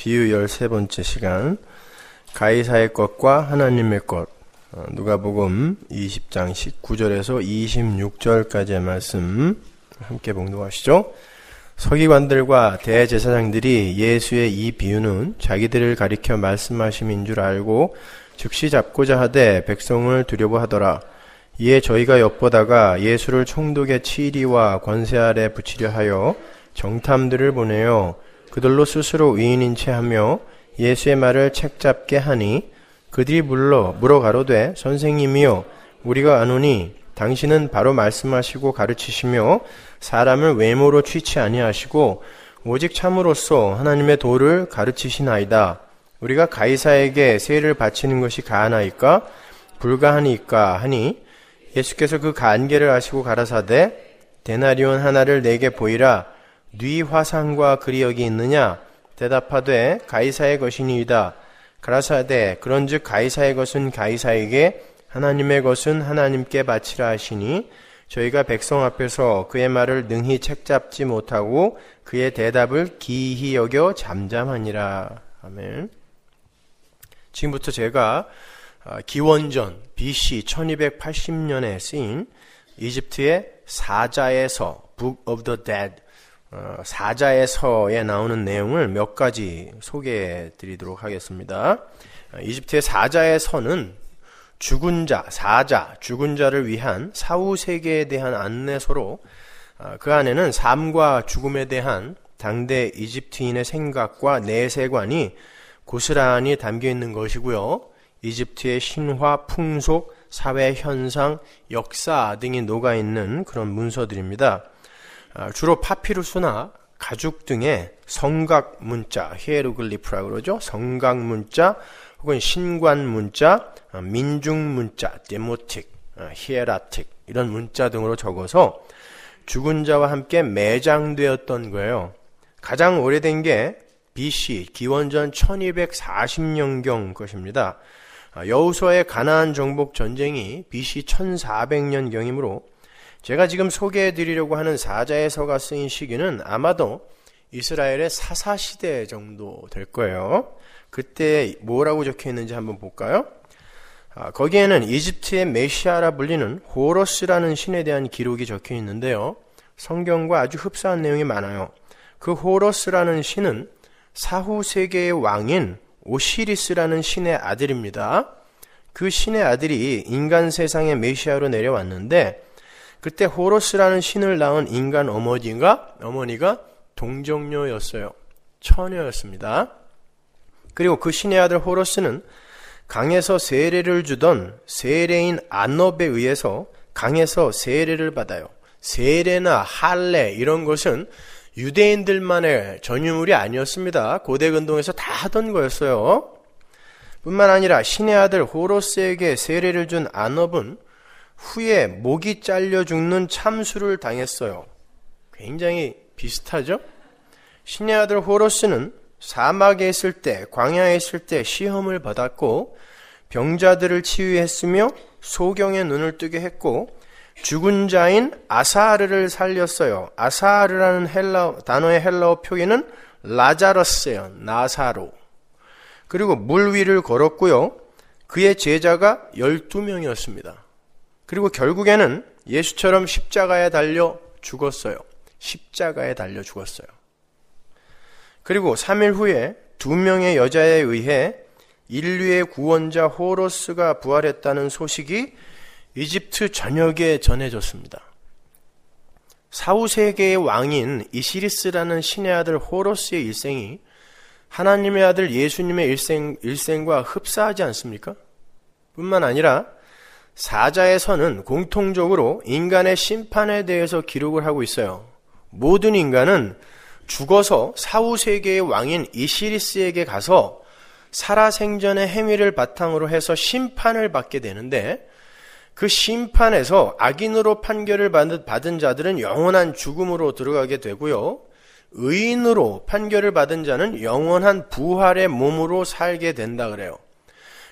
비유 13번째 시간 가이사의 것과 하나님의 것 어, 누가복음 20장 19절에서 26절까지의 말씀 함께 봉독하시죠. 서기관들과 대제사장들이 예수의 이 비유는 자기들을 가리켜 말씀하심인 줄 알고 즉시 잡고자 하되 백성을 두려워하더라. 이에 저희가 엿보다가 예수를 총독의 치리와 권세 아래 붙이려 하여 정탐들을 보내어 그들로 스스로 위인인 채 하며 예수의 말을 책잡게 하니 그들이 물러 물어 가로되 선생님이요 우리가 아노니 당신은 바로 말씀하시고 가르치시며 사람을 외모로 취치 아니하시고 오직 참으로써 하나님의 도를 가르치시나이다. 우리가 가이사에게 세를 바치는 것이 가하나이까 불가하니까 하니 예수께서 그 간계를 아시고 가라사대 데나리온 하나를 내게 보이라 뉘 화상과 그리 역이 있느냐? 대답하되 가이사의 것이니이다. 가라사대 그런즉 가이사의 것은 가이사에게 하나님의 것은 하나님께 바치라 하시니 저희가 백성 앞에서 그의 말을 능히 책잡지 못하고 그의 대답을 기히 여겨 잠잠하니라. 아멘. 지금부터 제가 아, 기원전 BC 1280년에 쓰인 이집트의 사자에서 Book of the Dead 어, 사자의 서에 나오는 내용을 몇 가지 소개해 드리도록 하겠습니다. 어, 이집트의 사자의 서는 죽은 자, 사자, 죽은 자를 위한 사후 세계에 대한 안내서로 어, 그 안에는 삶과 죽음에 대한 당대 이집트인의 생각과 내세관이 고스란히 담겨 있는 것이고요. 이집트의 신화, 풍속, 사회 현상, 역사 등이 녹아 있는 그런 문서들입니다. 아, 주로 파피루스나 가죽 등의 성각 문자, 히에로글리프라고 그러죠. 성각 문자 혹은 신관 문자, 아, 민중 문자, 데모틱, 아, 히에라틱 이런 문자 등으로 적어서 죽은 자와 함께 매장되었던 거예요. 가장 오래된 게 BC 기원전 1240년경 것입니다. 여우서의 가나안 정복 전쟁이 BC 1400년경이므로 제가 지금 소개해 드리려고 하는 사자의 서가 쓰인 시기는 아마도 이스라엘의 사사 시대 정도 될 거예요. 그때 뭐라고 적혀 있는지 한번 볼까요? 아, 거기에는 이집트의 메시아라 불리는 호러스라는 신에 대한 기록이 적혀 있는데요. 성경과 아주 흡사한 내용이 많아요. 그 호러스라는 신은 사후 세계의 왕인 오시리스라는 신의 아들입니다. 그 신의 아들이 인간 세상의 메시아로 내려왔는데 그때 호로스라는 신을 낳은 인간 어머니가 어머니가 동정녀였어요. 처녀였습니다. 그리고 그 신의 아들 호로스는 강에서 세례를 주던 세례인 안업에 의해서 강에서 세례를 받아요. 세례나 할례 이런 것은 유대인들만의 전유물이 아니었습니다. 고대 근동에서 다 하던 거였어요. 뿐만 아니라 신의 아들 호로스에게 세례를 준 안업은 후에 목이 잘려 죽는 참수를 당했어요. 굉장히 비슷하죠? 신의 아들 호로스는 사막에 있을 때, 광야에 있을 때 시험을 받았고, 병자들을 치유했으며 소경의 눈을 뜨게 했고, 죽은 자인 아사르를 살렸어요. 아사르라는 헬라 단어의 헬라어 표기는 라자러스예요. 나사로. 그리고 물 위를 걸었고요. 그의 제자가 12명이었습니다. 그리고 결국에는 예수처럼 십자가에 달려 죽었어요. 십자가에 달려 죽었어요. 그리고 3일 후에 두 명의 여자에 의해 인류의 구원자 호로스가 부활했다는 소식이 이집트 전역에 전해졌습니다. 사후세계의 왕인 이시리스라는 신의 아들 호로스의 일생이 하나님의 아들 예수님의 일생, 일생과 흡사하지 않습니까? 뿐만 아니라 사자의 선은 공통적으로 인간의 심판에 대해서 기록을 하고 있어요. 모든 인간은 죽어서 사후 세계의 왕인 이시리스에게 가서 살아생전의 행위를 바탕으로 해서 심판을 받게 되는데 그 심판에서 악인으로 판결을 받은 자들은 영원한 죽음으로 들어가게 되고요. 의인으로 판결을 받은 자는 영원한 부활의 몸으로 살게 된다 그래요.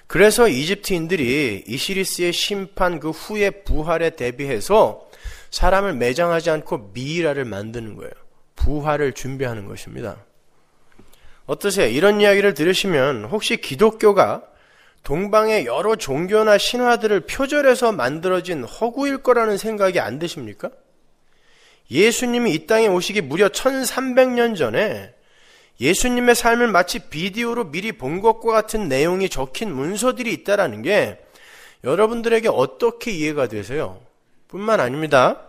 그래서 이집트인들이 이 시리스의 심판 그후에 부활에 대비해서 사람을 매장하지 않고 미이라를 만드는 거예요. 부활을 준비하는 것입니다. 어떠세요? 이런 이야기를 들으시면 혹시 기독교가 동방의 여러 종교나 신화들을 표절해서 만들어진 허구일 거라는 생각이 안 드십니까? 예수님이 이 땅에 오시기 무려 1300년 전에 예수님의 삶을 마치 비디오로 미리 본 것과 같은 내용이 적힌 문서들이 있다라는 게 여러분들에게 어떻게 이해가 되세요? 뿐만 아닙니다.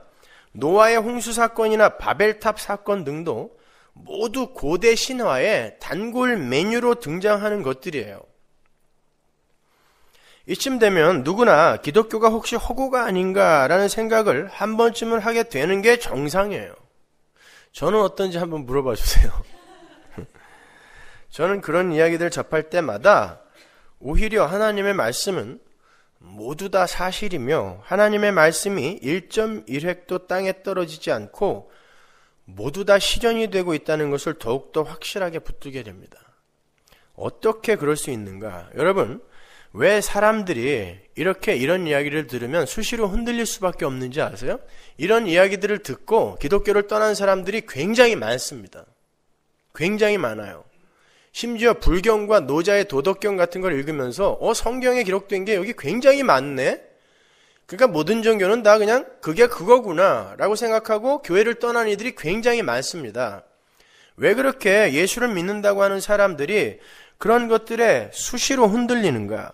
노아의 홍수 사건이나 바벨탑 사건 등도 모두 고대 신화의 단골 메뉴로 등장하는 것들이에요. 이쯤 되면 누구나 기독교가 혹시 허구가 아닌가라는 생각을 한 번쯤은 하게 되는 게 정상이에요. 저는 어떤지 한번 물어봐 주세요. 저는 그런 이야기들 접할 때마다 오히려 하나님의 말씀은 모두 다 사실이며 하나님의 말씀이 1.1획도 땅에 떨어지지 않고 모두 다 실현이 되고 있다는 것을 더욱더 확실하게 붙들게 됩니다. 어떻게 그럴 수 있는가? 여러분, 왜 사람들이 이렇게 이런 이야기를 들으면 수시로 흔들릴 수밖에 없는지 아세요? 이런 이야기들을 듣고 기독교를 떠난 사람들이 굉장히 많습니다. 굉장히 많아요. 심지어 불경과 노자의 도덕경 같은 걸 읽으면서 어 성경에 기록된 게 여기 굉장히 많네. 그러니까 모든 종교는 다 그냥 그게 그거구나라고 생각하고 교회를 떠난 이들이 굉장히 많습니다. 왜 그렇게 예수를 믿는다고 하는 사람들이 그런 것들에 수시로 흔들리는가?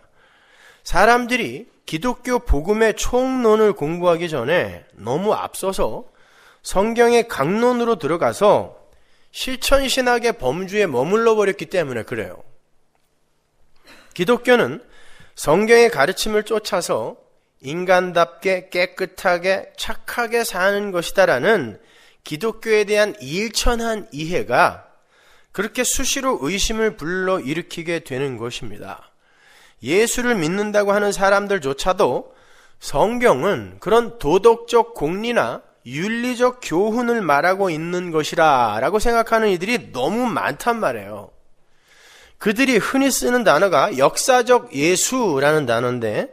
사람들이 기독교 복음의 총론을 공부하기 전에 너무 앞서서 성경의 강론으로 들어가서 실천신학의 범주에 머물러 버렸기 때문에 그래요. 기독교는 성경의 가르침을 쫓아서 인간답게 깨끗하게 착하게 사는 것이다라는 기독교에 대한 일천한 이해가 그렇게 수시로 의심을 불러 일으키게 되는 것입니다. 예수를 믿는다고 하는 사람들조차도 성경은 그런 도덕적 공리나 윤리적 교훈을 말하고 있는 것이라 라고 생각하는 이들이 너무 많단 말이에요. 그들이 흔히 쓰는 단어가 역사적 예수라는 단어인데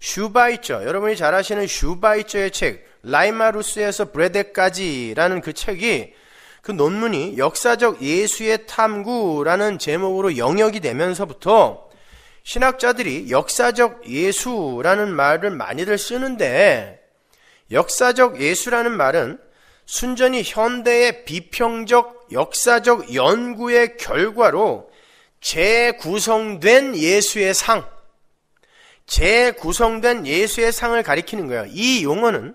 슈바이처, 여러분이 잘 아시는 슈바이처의 책 라이마루스에서 브레데까지라는 그 책이 그 논문이 역사적 예수의 탐구라는 제목으로 영역이 되면서부터 신학자들이 역사적 예수라는 말을 많이들 쓰는데 역사적 예수라는 말은 순전히 현대의 비평적 역사적 연구의 결과로 재구성된 예수의 상, 재구성된 예수의 상을 가리키는 거예요. 이 용어는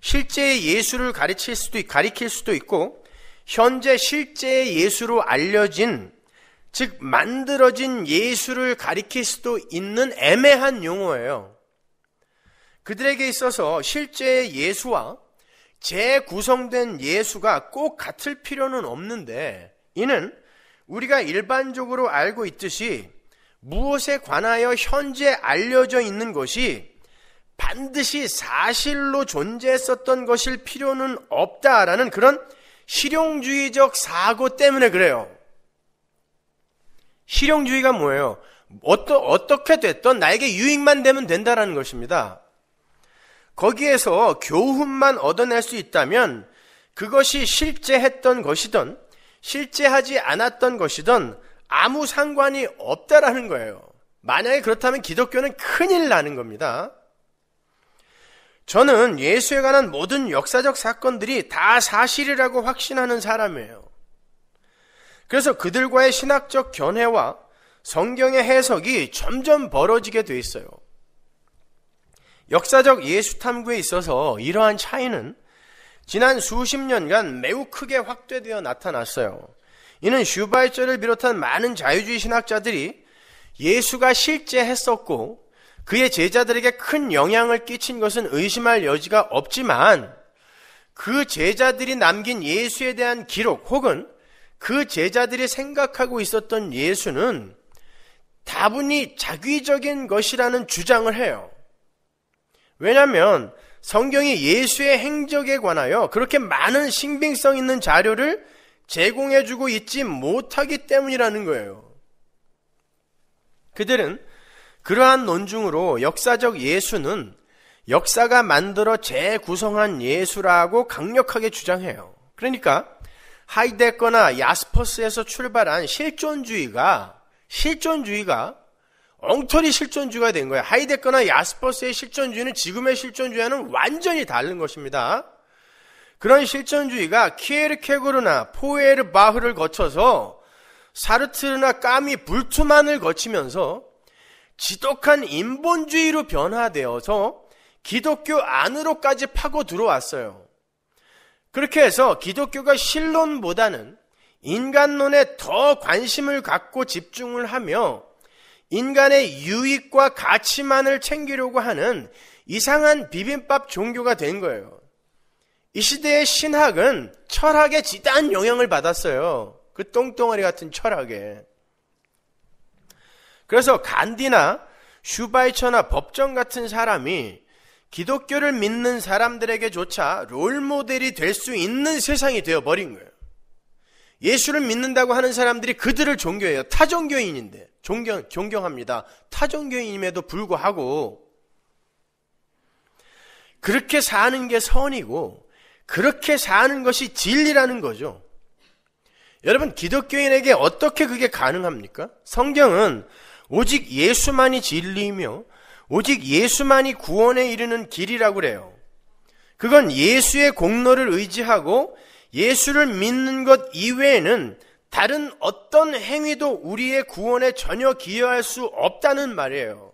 실제 예수를 가르칠 수도, 가리킬 수도 있고, 현재 실제 예수로 알려진, 즉, 만들어진 예수를 가리킬 수도 있는 애매한 용어예요. 그들에게 있어서 실제 예수와 재구성된 예수가 꼭 같을 필요는 없는데 이는 우리가 일반적으로 알고 있듯이 무엇에 관하여 현재 알려져 있는 것이 반드시 사실로 존재했었던 것일 필요는 없다라는 그런 실용주의적 사고 때문에 그래요. 실용주의가 뭐예요? 어떠, 어떻게 됐던 나에게 유익만 되면 된다라는 것입니다. 거기에서 교훈만 얻어낼 수 있다면 그것이 실제 했던 것이든 실제 하지 않았던 것이든 아무 상관이 없다라는 거예요. 만약에 그렇다면 기독교는 큰일 나는 겁니다. 저는 예수에 관한 모든 역사적 사건들이 다 사실이라고 확신하는 사람이에요. 그래서 그들과의 신학적 견해와 성경의 해석이 점점 벌어지게 돼 있어요. 역사적 예수 탐구에 있어서 이러한 차이는 지난 수십 년간 매우 크게 확대되어 나타났어요. 이는 슈바이처를 비롯한 많은 자유주의 신학자들이 예수가 실제 했었고 그의 제자들에게 큰 영향을 끼친 것은 의심할 여지가 없지만 그 제자들이 남긴 예수에 대한 기록 혹은 그 제자들이 생각하고 있었던 예수는 다분히 자기적인 것이라는 주장을 해요. 왜냐하면 성경이 예수의 행적에 관하여 그렇게 많은 신빙성 있는 자료를 제공해주고 있지 못하기 때문이라는 거예요. 그들은 그러한 논증으로 역사적 예수는 역사가 만들어 재구성한 예수라고 강력하게 주장해요. 그러니까 하이데거나 야스퍼스에서 출발한 실존주의가 실존주의가 엉터리 실존주의가 된 거예요. 하이데거나 야스퍼스의 실존주의는 지금의 실존주의와는 완전히 다른 것입니다. 그런 실존주의가 키에르케고르나 포에르 바흐를 거쳐서 사르트르나 까미 불투만을 거치면서 지독한 인본주의로 변화되어서 기독교 안으로까지 파고 들어왔어요. 그렇게 해서 기독교가 신론보다는 인간론에 더 관심을 갖고 집중을 하며 인간의 유익과 가치만을 챙기려고 하는 이상한 비빔밥 종교가 된 거예요. 이 시대의 신학은 철학에 지대한 영향을 받았어요. 그 똥덩어리 같은 철학에. 그래서 간디나 슈바이처나 법정 같은 사람이 기독교를 믿는 사람들에게조차 롤모델이 될 수 있는 세상이 되어버린 거예요. 예수를 믿는다고 하는 사람들이 그들을 존경해요. 타종교인인데 존경 존경합니다. 타종교인임에도 불구하고 그렇게 사는 게 선이고 그렇게 사는 것이 진리라는 거죠. 여러분 기독교인에게 어떻게 그게 가능합니까? 성경은 오직 예수만이 진리이며 오직 예수만이 구원에 이르는 길이라고 그래요. 그건 예수의 공로를 의지하고 예수를 믿는 것 이외에는 다른 어떤 행위도 우리의 구원에 전혀 기여할 수 없다는 말이에요.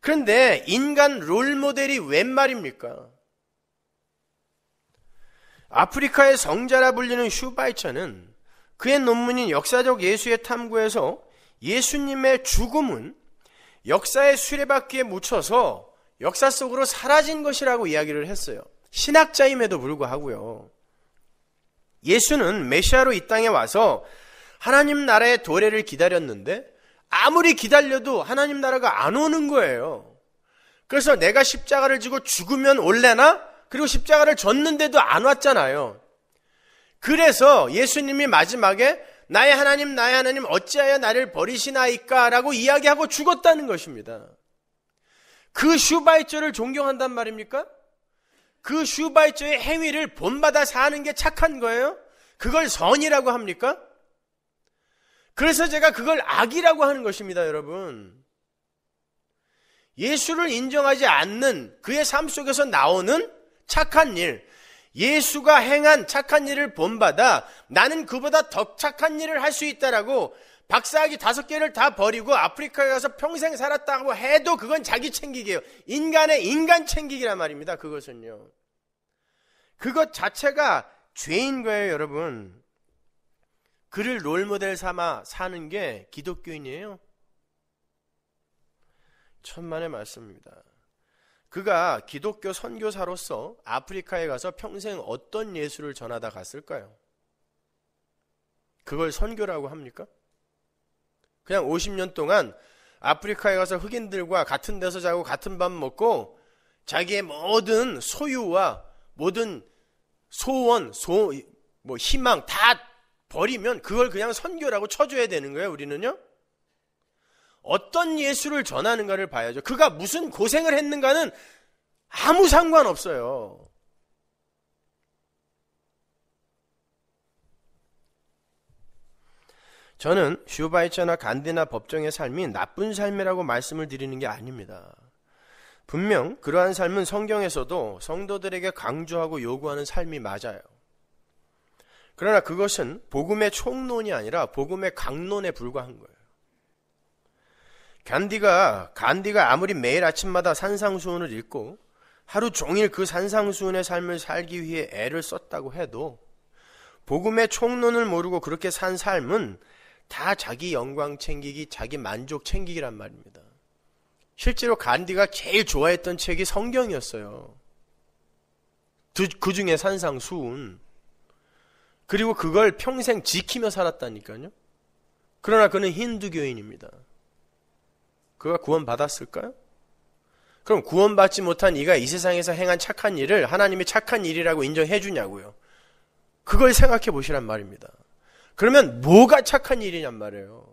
그런데 인간 롤 모델이 웬 말입니까? 아프리카의 성자라 불리는 슈바이처는 그의 논문인 역사적 예수의 탐구에서 예수님의 죽음은 역사의 수레바퀴에 묻혀서 역사 속으로 사라진 것이라고 이야기를 했어요. 신학자임에도 불구하고요. 예수는 메시아로 이 땅에 와서 하나님 나라의 도래를 기다렸는데 아무리 기다려도 하나님 나라가 안 오는 거예요. 그래서 내가 십자가를 지고 죽으면 올래나? 그리고 십자가를 졌는데도 안 왔잖아요. 그래서 예수님이 마지막에 나의 하나님, 나의 하나님, 어찌하여 나를 버리시나이까? 라고 이야기하고 죽었다는 것입니다. 그 슈바이처를 존경한단 말입니까? 그 슈바이처의 행위를 본받아 사는 게 착한 거예요? 그걸 선이라고 합니까? 그래서 제가 그걸 악이라고 하는 것입니다, 여러분. 예수를 인정하지 않는 그의 삶 속에서 나오는 착한 일, 예수가 행한 착한 일을 본받아 나는 그보다 더 착한 일을 할 수 있다라고 박사학위 다섯 개를 다 버리고 아프리카에 가서 평생 살았다고 해도 그건 자기 챙기기예요. 인간의 인간 챙기기란 말입니다. 그것은요. 그것 자체가 죄인 거예요, 여러분. 그를 롤모델 삼아 사는 게 기독교인이에요. 천만의 말씀입니다. 그가 기독교 선교사로서 아프리카에 가서 평생 어떤 예수를 전하다 갔을까요? 그걸 선교라고 합니까? 그냥 50년 동안 아프리카에 가서 흑인들과 같은 데서 자고 같은 밥 먹고 자기의 모든 소유와 모든 소원, 소, 뭐 희망 다 버리면 그걸 그냥 선교라고 쳐줘야 되는 거예요, 우리는요? 어떤 예수를 전하는가를 봐야죠. 그가 무슨 고생을 했는가는 아무 상관없어요. 저는 슈바이처나 간디나 법정의 삶이 나쁜 삶이라고 말씀을 드리는 게 아닙니다. 분명 그러한 삶은 성경에서도 성도들에게 강조하고 요구하는 삶이 맞아요. 그러나 그것은 복음의 총론이 아니라 복음의 강론에 불과한 거예요. 간디가 간디가 아무리 매일 아침마다 산상수훈을 읽고 하루 종일 그 산상수훈의 삶을 살기 위해 애를 썼다고 해도 복음의 총론을 모르고 그렇게 산 삶은 다 자기 영광 챙기기, 자기 만족 챙기기란 말입니다. 실제로 간디가 제일 좋아했던 책이 성경이었어요. 그 중에 산상수훈. 그리고 그걸 평생 지키며 살았다니까요. 그러나 그는 힌두교인입니다. 그가 구원받았을까요? 그럼 구원받지 못한 이가 이 세상에서 행한 착한 일을 하나님이 착한 일이라고 인정해 주냐고요. 그걸 생각해 보시란 말입니다. 그러면 뭐가 착한 일이냔 말이에요.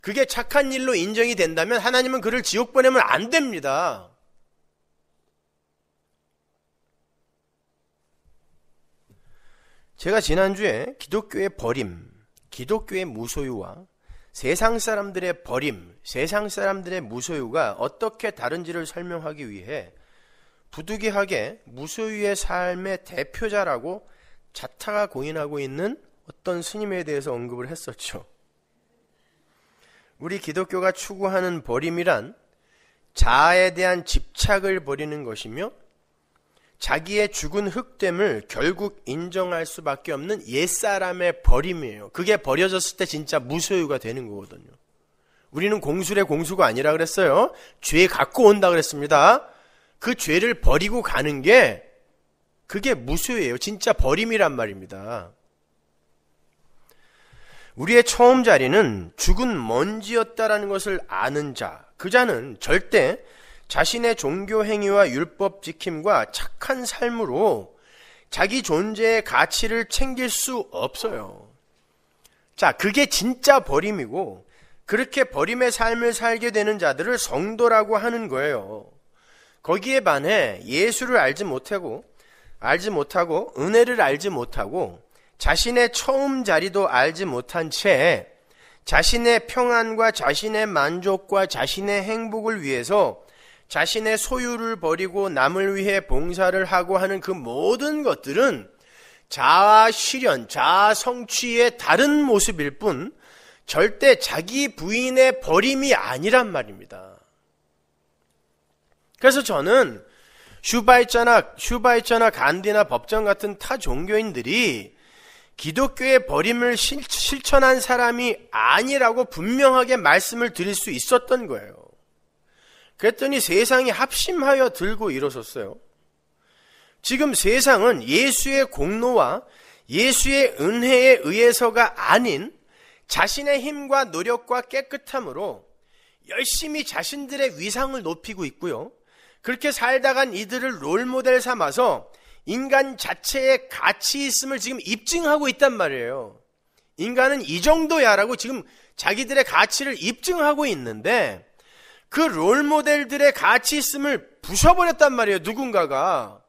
그게 착한 일로 인정이 된다면 하나님은 그를 지옥 보내면 안 됩니다. 제가 지난주에 기독교의 버림, 기독교의 무소유와 세상 사람들의 버림, 세상 사람들의 무소유가 어떻게 다른지를 설명하기 위해 부득이하게 무소유의 삶의 대표자라고 자타가 공인하고 있는 어떤 스님에 대해서 언급을 했었죠. 우리 기독교가 추구하는 버림이란 자아에 대한 집착을 버리는 것이며 자기의 죽은 흑됨을 결국 인정할 수밖에 없는 옛사람의 버림이에요. 그게 버려졌을 때 진짜 무소유가 되는 거거든요. 우리는 공술의 공수가 아니라 그랬어요. 죄 갖고 온다 그랬습니다. 그 죄를 버리고 가는 게 그게 무수유예요 진짜 버림이란 말입니다. 우리의 처음 자리는 죽은 먼지였다라는 것을 아는 자. 그 자는 절대 자신의 종교 행위와 율법 지킴과 착한 삶으로 자기 존재의 가치를 챙길 수 없어요. 자, 그게 진짜 버림이고 그렇게 버림의 삶을 살게 되는 자들을 성도라고 하는 거예요. 거기에 반해 예수를 알지 못하고 알지 못하고 은혜를 알지 못하고 자신의 처음 자리도 알지 못한 채 자신의 평안과 자신의 만족과 자신의 행복을 위해서 자신의 소유를 버리고 남을 위해 봉사를 하고 하는 그 모든 것들은 자아 실현, 자아 성취의 다른 모습일 뿐 절대 자기 부인의 버림이 아니란 말입니다. 그래서 저는 슈바이처나 슈바이처나 간디나 법정 같은 타 종교인들이 기독교의 버림을 실천한 사람이 아니라고 분명하게 말씀을 드릴 수 있었던 거예요. 그랬더니 세상이 합심하여 들고 일어섰어요. 지금 세상은 예수의 공로와 예수의 은혜에 의해서가 아닌 자신의 힘과 노력과 깨끗함으로 열심히 자신들의 위상을 높이고 있고요. 그렇게 살다간 이들을 롤모델 삼아서 인간 자체의 가치 있음을 지금 입증하고 있단 말이에요. 인간은 이 정도야라고 지금 자기들의 가치를 입증하고 있는데 그 롤모델들의 가치 있음을 부셔버렸단 말이에요. 누군가가.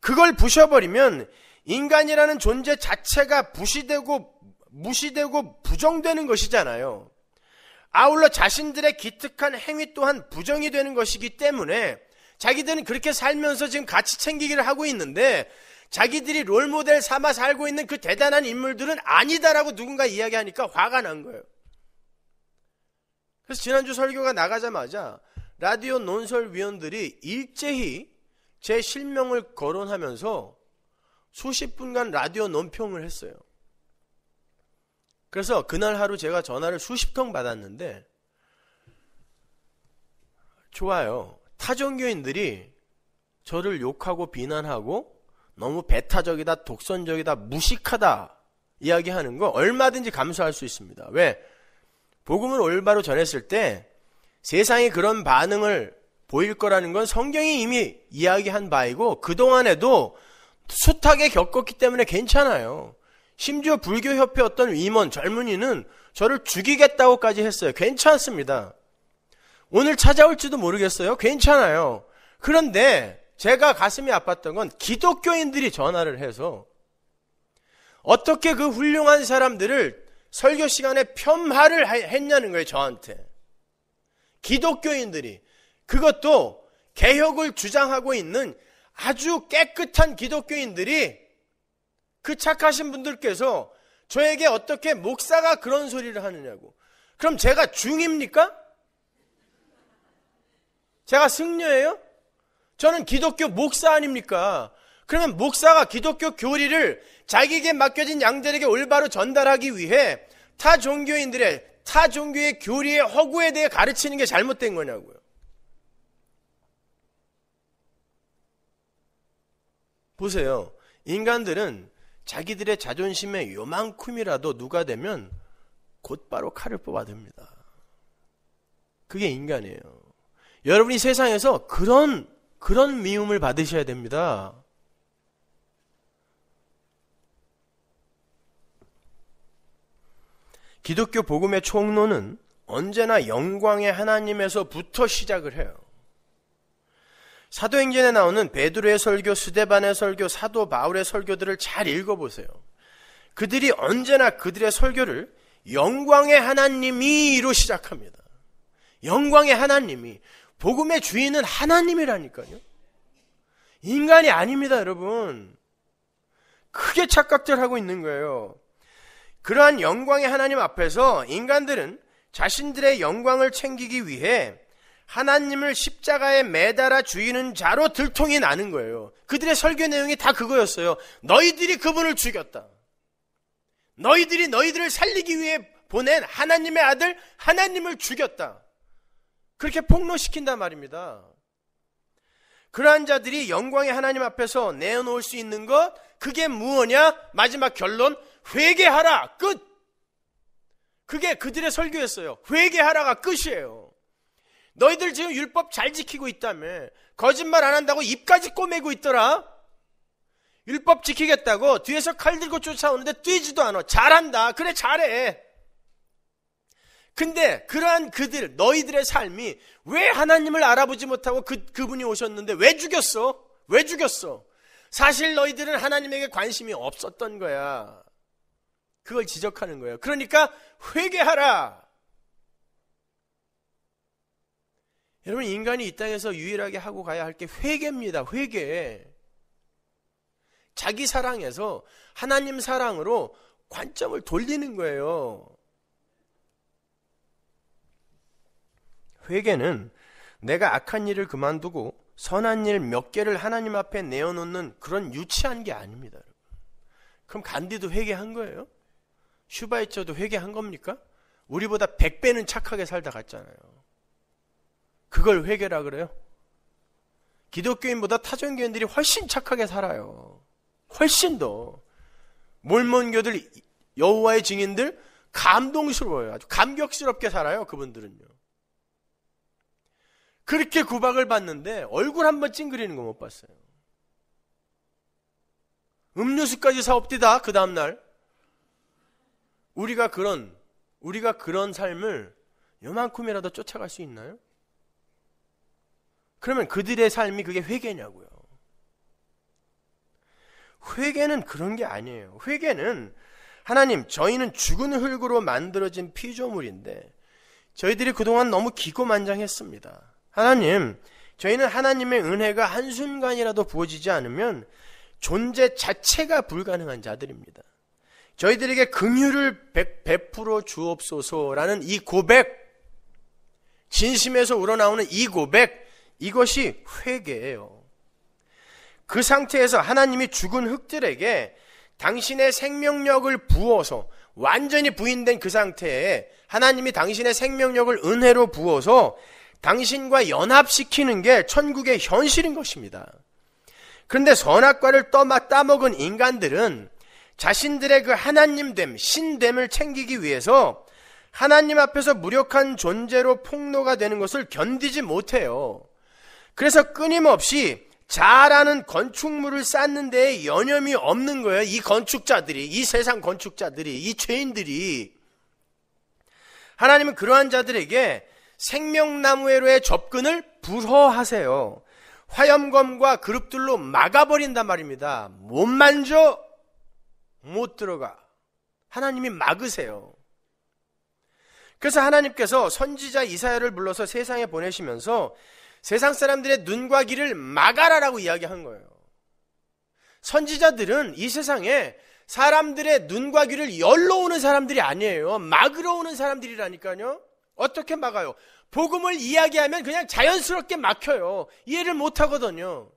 그걸 부셔버리면 인간이라는 존재 자체가 부시되고 무시되고 부정되는 것이잖아요. 아울러 자신들의 기특한 행위 또한 부정이 되는 것이기 때문에 자기들은 그렇게 살면서 지금 같이 챙기기를 하고 있는데 자기들이 롤모델 삼아 살고 있는 그 대단한 인물들은 아니다라고 누군가 이야기하니까 화가 난 거예요. 그래서 지난주 설교가 나가자마자 라디오 논설위원들이 일제히 제 실명을 거론하면서 수십 분간 라디오 논평을 했어요. 그래서 그날 하루 제가 전화를 수십 통 받았는데 좋아요. 타종교인들이 저를 욕하고 비난하고 너무 배타적이다, 독선적이다, 무식하다 이야기하는 거 얼마든지 감수할 수 있습니다. 왜? 복음을 올바로 전했을 때 세상이 그런 반응을 보일 거라는 건 성경이 이미 이야기한 바이고 그동안에도 숱하게 겪었기 때문에 괜찮아요. 심지어 불교협회 어떤 임원, 젊은이는 저를 죽이겠다고까지 했어요. 괜찮습니다. 오늘 찾아올지도 모르겠어요. 괜찮아요. 그런데 제가 가슴이 아팠던 건 기독교인들이 전화를 해서 어떻게 그 훌륭한 사람들을 설교 시간에 폄하를 했냐는 거예요, 저한테. 기독교인들이. 그것도 개혁을 주장하고 있는 아주 깨끗한 기독교인들이 그 착하신 분들께서 저에게 어떻게 목사가 그런 소리를 하느냐고. 그럼 제가 중입니까? 제가 승려예요? 저는 기독교 목사 아닙니까? 그러면 목사가 기독교 교리를 자기에게 맡겨진 양들에게 올바로 전달하기 위해 타 종교인들의 타 종교의 교리의 허구에 대해 가르치는 게 잘못된 거냐고요. 보세요. 인간들은 자기들의 자존심에 요만큼이라도 누가 되면 곧바로 칼을 뽑아듭니다. 그게 인간이에요. 여러분이 세상에서 그런 그런 미움을 받으셔야 됩니다. 기독교 복음의 총론은 언제나 영광의 하나님에서부터 시작을 해요. 사도행전에 나오는 베드로의 설교, 스데반의 설교, 사도 바울의 설교들을 잘 읽어보세요. 그들이 언제나 그들의 설교를 영광의 하나님이로 시작합니다. 영광의 하나님이 복음의 주인은 하나님이라니까요. 인간이 아닙니다, 여러분. 크게 착각들하고 있는 거예요. 그러한 영광의 하나님 앞에서 인간들은 자신들의 영광을 챙기기 위해 하나님을 십자가에 매달아 죽이는 자로 들통이 나는 거예요. 그들의 설교 내용이 다 그거였어요. 너희들이 그분을 죽였다. 너희들이 너희들을 살리기 위해 보낸 하나님의 아들 하나님을 죽였다. 그렇게 폭로시킨단 말입니다. 그러한 자들이 영광의 하나님 앞에서 내어놓을 수 있는 것, 그게 무엇냐? 마지막 결론, 회개하라! 끝! 그게 그들의 설교였어요. 회개하라가 끝이에요. 너희들 지금 율법 잘 지키고 있다며. 거짓말 안 한다고 입까지 꼬매고 있더라. 율법 지키겠다고 뒤에서 칼 들고 쫓아오는데 뛰지도 않아. 잘한다. 그래, 잘해. 근데 그러한 그들, 너희들의 삶이 왜 하나님을 알아보지 못하고 그, 그분이 오셨는데 왜 죽였어? 왜 죽였어? 사실 너희들은 하나님에게 관심이 없었던 거야. 그걸 지적하는 거예요. 그러니까 회개하라. 여러분, 인간이 이 땅에서 유일하게 하고 가야 할 게 회개입니다. 회개. 자기 사랑에서 하나님 사랑으로 관점을 돌리는 거예요. 회개는 내가 악한 일을 그만두고 선한 일 몇 개를 하나님 앞에 내어놓는 그런 유치한 게 아닙니다. 그럼 간디도 회개한 거예요? 슈바이처도 회개한 겁니까? 우리보다 100배는 착하게 살다 갔잖아요. 그걸 회개라 그래요? 기독교인보다 타종교인들이 훨씬 착하게 살아요. 훨씬 더. 몰몬교들, 여호와의 증인들 감동스러워요. 아주 감격스럽게 살아요. 그분들은요. 그렇게 구박을 받는데 얼굴 한 번 찡그리는 거 못 봤어요. 음료수까지 사옵디다 그 다음 날 우리가 그런 우리가 그런 삶을 요만큼이라도 쫓아갈 수 있나요? 그러면 그들의 삶이 그게 회개냐고요. 회개는 그런 게 아니에요. 회개는 하나님, 저희는 죽은 흙으로 만들어진 피조물인데 저희들이 그동안 너무 기고만장했습니다. 하나님, 저희는 하나님의 은혜가 한순간이라도 부어지지 않으면 존재 자체가 불가능한 자들입니다. 저희들에게 긍휼을 베풀어 주옵소서라는 이 고백, 진심에서 우러나오는 이 고백, 이것이 회개예요. 그 상태에서 하나님이 죽은 흙들에게 당신의 생명력을 부어서 완전히 부인된 그 상태에 하나님이 당신의 생명력을 은혜로 부어서 당신과 연합시키는 게 천국의 현실인 것입니다. 그런데 선악과를 떠마 따먹은 인간들은 자신들의 그 하나님됨, 신됨을 챙기기 위해서 하나님 앞에서 무력한 존재로 폭로가 되는 것을 견디지 못해요. 그래서 끊임없이 자라는 건축물을 쌓는 데에 여념이 없는 거예요. 이 건축자들이, 이 세상 건축자들이, 이 죄인들이. 하나님은 그러한 자들에게 생명나무에로의 접근을 불허하세요. 화염검과 그룹들로 막아버린단 말입니다. 못 만져! 못 들어가. 하나님이 막으세요. 그래서 하나님께서 선지자 이사야를 불러서 세상에 보내시면서 세상 사람들의 눈과 귀를 막아라라고 이야기한 거예요. 선지자들은 이 세상에 사람들의 눈과 귀를 열러 오는 사람들이 아니에요. 막으러 오는 사람들이라니까요. 어떻게 막아요? 복음을 이야기하면 그냥 자연스럽게 막혀요. 이해를 못 하거든요.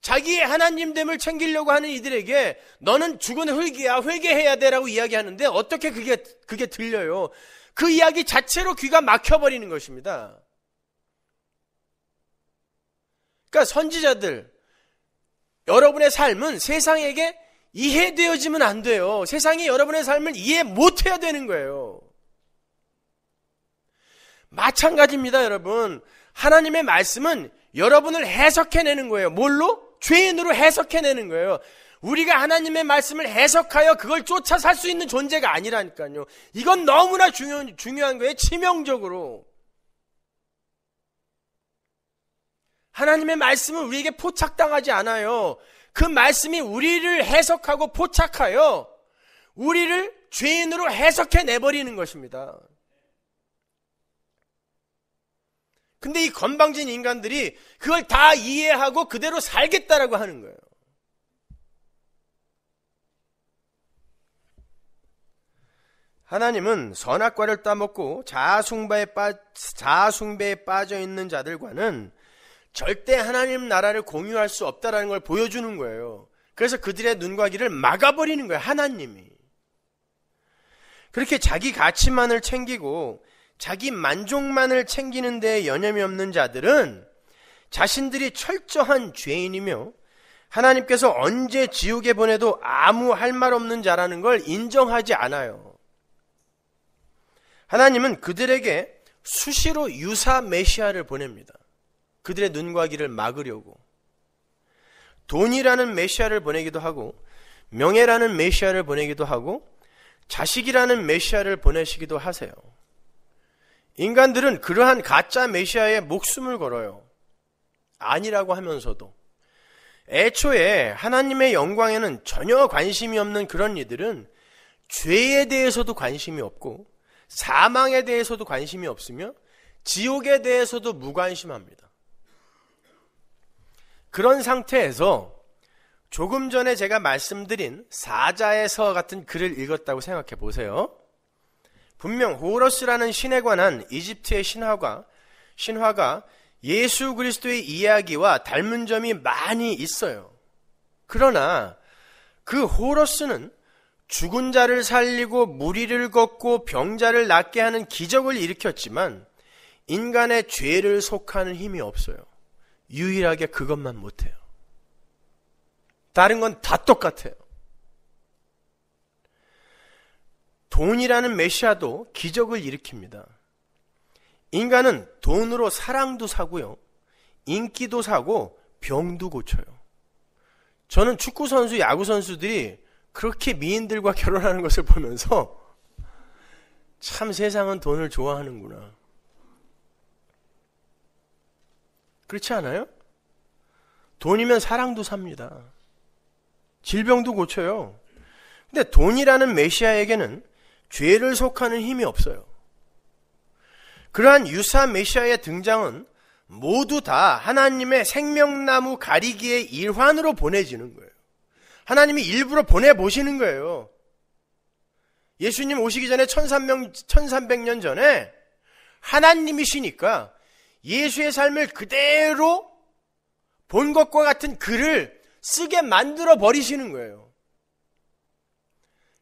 자기의 하나님됨을 챙기려고 하는 이들에게 너는 죽은 흙이야 회개해야 돼라고 이야기하는데 어떻게 그게 그게 들려요? 그 이야기 자체로 귀가 막혀 버리는 것입니다. 그러니까 선지자들 여러분의 삶은 세상에게 이해되어지면 안 돼요. 세상이 여러분의 삶을 이해 못 해야 되는 거예요. 마찬가지입니다, 여러분. 하나님의 말씀은 여러분을 해석해내는 거예요. 뭘로? 죄인으로 해석해내는 거예요. 우리가 하나님의 말씀을 해석하여 그걸 쫓아 살 수 있는 존재가 아니라니까요. 이건 너무나 중요, 중요한 거예요. 치명적으로. 하나님의 말씀은 우리에게 포착당하지 않아요. 그 말씀이 우리를 해석하고 포착하여 우리를 죄인으로 해석해 내버리는 것입니다. 근데 이 건방진 인간들이 그걸 다 이해하고 그대로 살겠다라고 하는 거예요. 하나님은 선악과를 따먹고 자아숭배에, 빠, 자아숭배에 빠져 있는 자들과는 절대 하나님 나라를 공유할 수 없다라는 걸 보여주는 거예요. 그래서 그들의 눈과 귀를 막아버리는 거예요, 하나님이. 그렇게 자기 가치만을 챙기고 자기 만족만을 챙기는 데 여념이 없는 자들은 자신들이 철저한 죄인이며 하나님께서 언제 지옥에 보내도 아무 할 말 없는 자라는 걸 인정하지 않아요. 하나님은 그들에게 수시로 유사 메시아를 보냅니다. 그들의 눈과 귀를 막으려고. 돈이라는 메시아를 보내기도 하고, 명예라는 메시아를 보내기도 하고, 자식이라는 메시아를 보내시기도 하세요. 인간들은 그러한 가짜 메시아에 목숨을 걸어요. 아니라고 하면서도. 애초에 하나님의 영광에는 전혀 관심이 없는 그런 이들은 죄에 대해서도 관심이 없고 사망에 대해서도 관심이 없으며 지옥에 대해서도 무관심합니다. 그런 상태에서 조금 전에 제가 말씀드린 사자에서 같은 글을 읽었다고 생각해 보세요. 분명 호러스라는 신에 관한 이집트의 신화가 신화가 예수 그리스도의 이야기와 닮은 점이 많이 있어요. 그러나 그 호러스는 죽은 자를 살리고 무리를 걷고 병자를 낫게 하는 기적을 일으켰지만 인간의 죄를 속하는 힘이 없어요. 유일하게 그것만 못해요. 다른 건 다 똑같아요. 돈이라는 메시아도 기적을 일으킵니다. 인간은 돈으로 사랑도 사고요. 인기도 사고 병도 고쳐요. 저는 축구선수, 야구선수들이 그렇게 미인들과 결혼하는 것을 보면서 참 세상은 돈을 좋아하는구나. 그렇지 않아요? 돈이면 사랑도 삽니다. 질병도 고쳐요. 근데 돈이라는 메시아에게는 죄를 속하는 힘이 없어요. 그러한 유사 메시아의 등장은 모두 다 하나님의 생명나무 가리기의 일환으로 보내지는 거예요. 하나님이 일부러 보내보시는 거예요. 예수님 오시기 전에 1300, 1300년 전에 하나님이시니까 예수의 삶을 그대로 본 것과 같은 글을 쓰게 만들어 버리시는 거예요.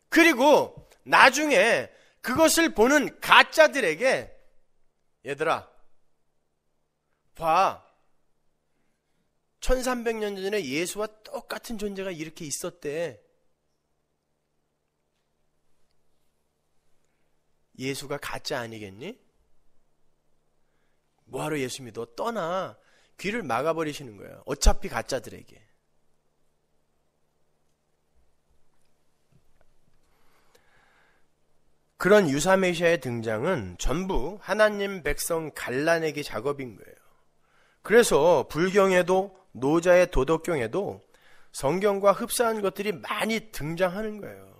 그리고 나중에 그것을 보는 가짜들에게 얘들아 봐 1300년 전에 예수와 똑같은 존재가 이렇게 있었대. 예수가 가짜 아니겠니? 뭐하러 예수 믿어? 떠나. 귀를 막아버리시는 거예요. 어차피 가짜들에게. 그런 유사메시아의 등장은 전부 하나님 백성 갈라내기 작업인 거예요. 그래서 불경에도 노자의 도덕경에도 성경과 흡사한 것들이 많이 등장하는 거예요.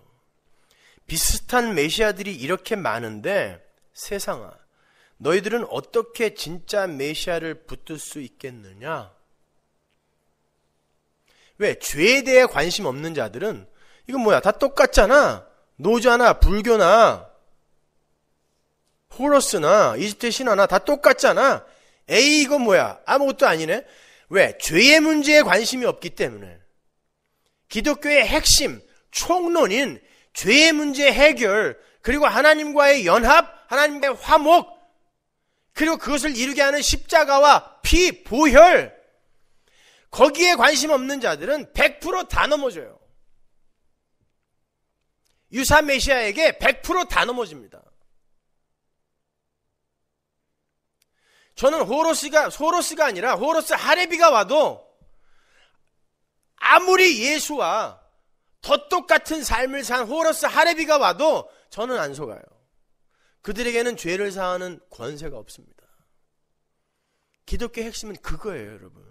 비슷한 메시아들이 이렇게 많은데 세상아, 너희들은 어떻게 진짜 메시아를 붙들 수 있겠느냐? 왜? 죄에 대해 관심 없는 자들은 이건 뭐야? 다 똑같잖아? 노자나 불교나 호러스나 이집트 신화나 다 똑같잖아. 에이 이건 뭐야? 아무것도 아니네. 왜? 죄의 문제에 관심이 없기 때문에. 기독교의 핵심, 총론인 죄의 문제 해결, 그리고 하나님과의 연합, 하나님과의 화목, 그리고 그것을 이루게 하는 십자가와 피, 보혈, 거기에 관심 없는 자들은 100%다 넘어져요. 유사 메시아에게 100%다 넘어집니다. 저는 호로스가 호로스가 아니라 호로스 하레비가 와도 아무리 예수와 더똑같은 삶을 산 호로스 하레비가 와도 저는 안 속아요. 그들에게는 죄를 사하는 권세가 없습니다. 기독교 핵심은 그거예요, 여러분.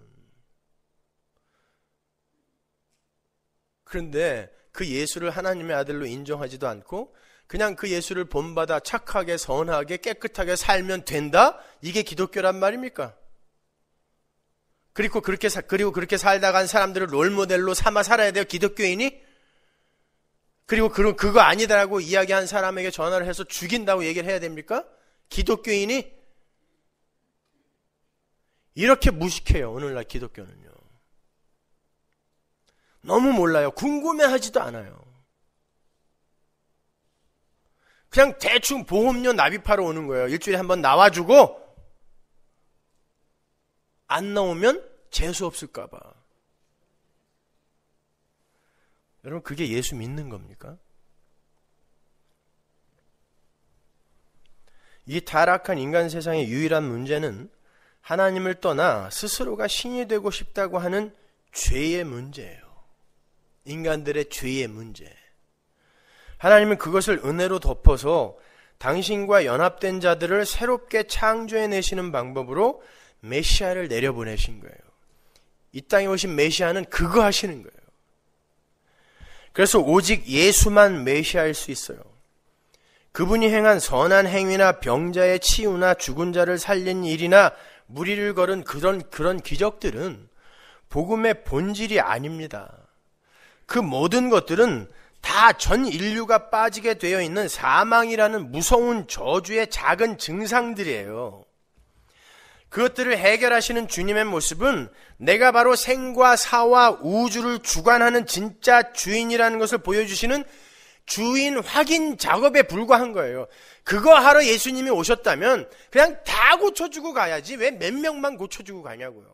그런데 그 예수를 하나님의 아들로 인정하지도 않고 그냥 그 예수를 본받아 착하게, 선하게, 깨끗하게 살면 된다? 이게 기독교란 말입니까? 그리고 그렇게, 사, 그리고 그렇게 살다간 사람들을 롤모델로 삼아 살아야 돼요, 기독교인이? 그리고 그, 그거 아니다라고 이야기한 사람에게 전화를 해서 죽인다고 얘기를 해야 됩니까? 기독교인이? 이렇게 무식해요, 오늘날 기독교는요. 너무 몰라요. 궁금해하지도 않아요. 그냥 대충 보험료 납입하러 오는 거예요. 일주일에 한 번 나와주고 안 나오면 재수 없을까봐. 여러분 그게 예수 믿는 겁니까? 이 타락한 인간 세상의 유일한 문제는 하나님을 떠나 스스로가 신이 되고 싶다고 하는 죄의 문제예요. 인간들의 죄의 문제. 하나님은 그것을 은혜로 덮어서 당신과 연합된 자들을 새롭게 창조해 내시는 방법으로 메시아를 내려보내신 거예요. 이 땅에 오신 메시아는 그거 하시는 거예요. 그래서 오직 예수만 메시아일 수 있어요. 그분이 행한 선한 행위나 병자의 치유나 죽은 자를 살린 일이나 무리를 걸은 그런 그런 기적들은 복음의 본질이 아닙니다. 그 모든 것들은 다전 인류가 빠지게 되어 있는 사망이라는 무서운 저주의 작은 증상들이에요. 그것들을 해결하시는 주님의 모습은 내가 바로 생과 사와 우주를 주관하는 진짜 주인이라는 것을 보여주시는 주인 확인 작업에 불과한 거예요. 그거 하러 예수님이 오셨다면 그냥 다 고쳐주고 가야지 왜 몇 명만 고쳐주고 가냐고요.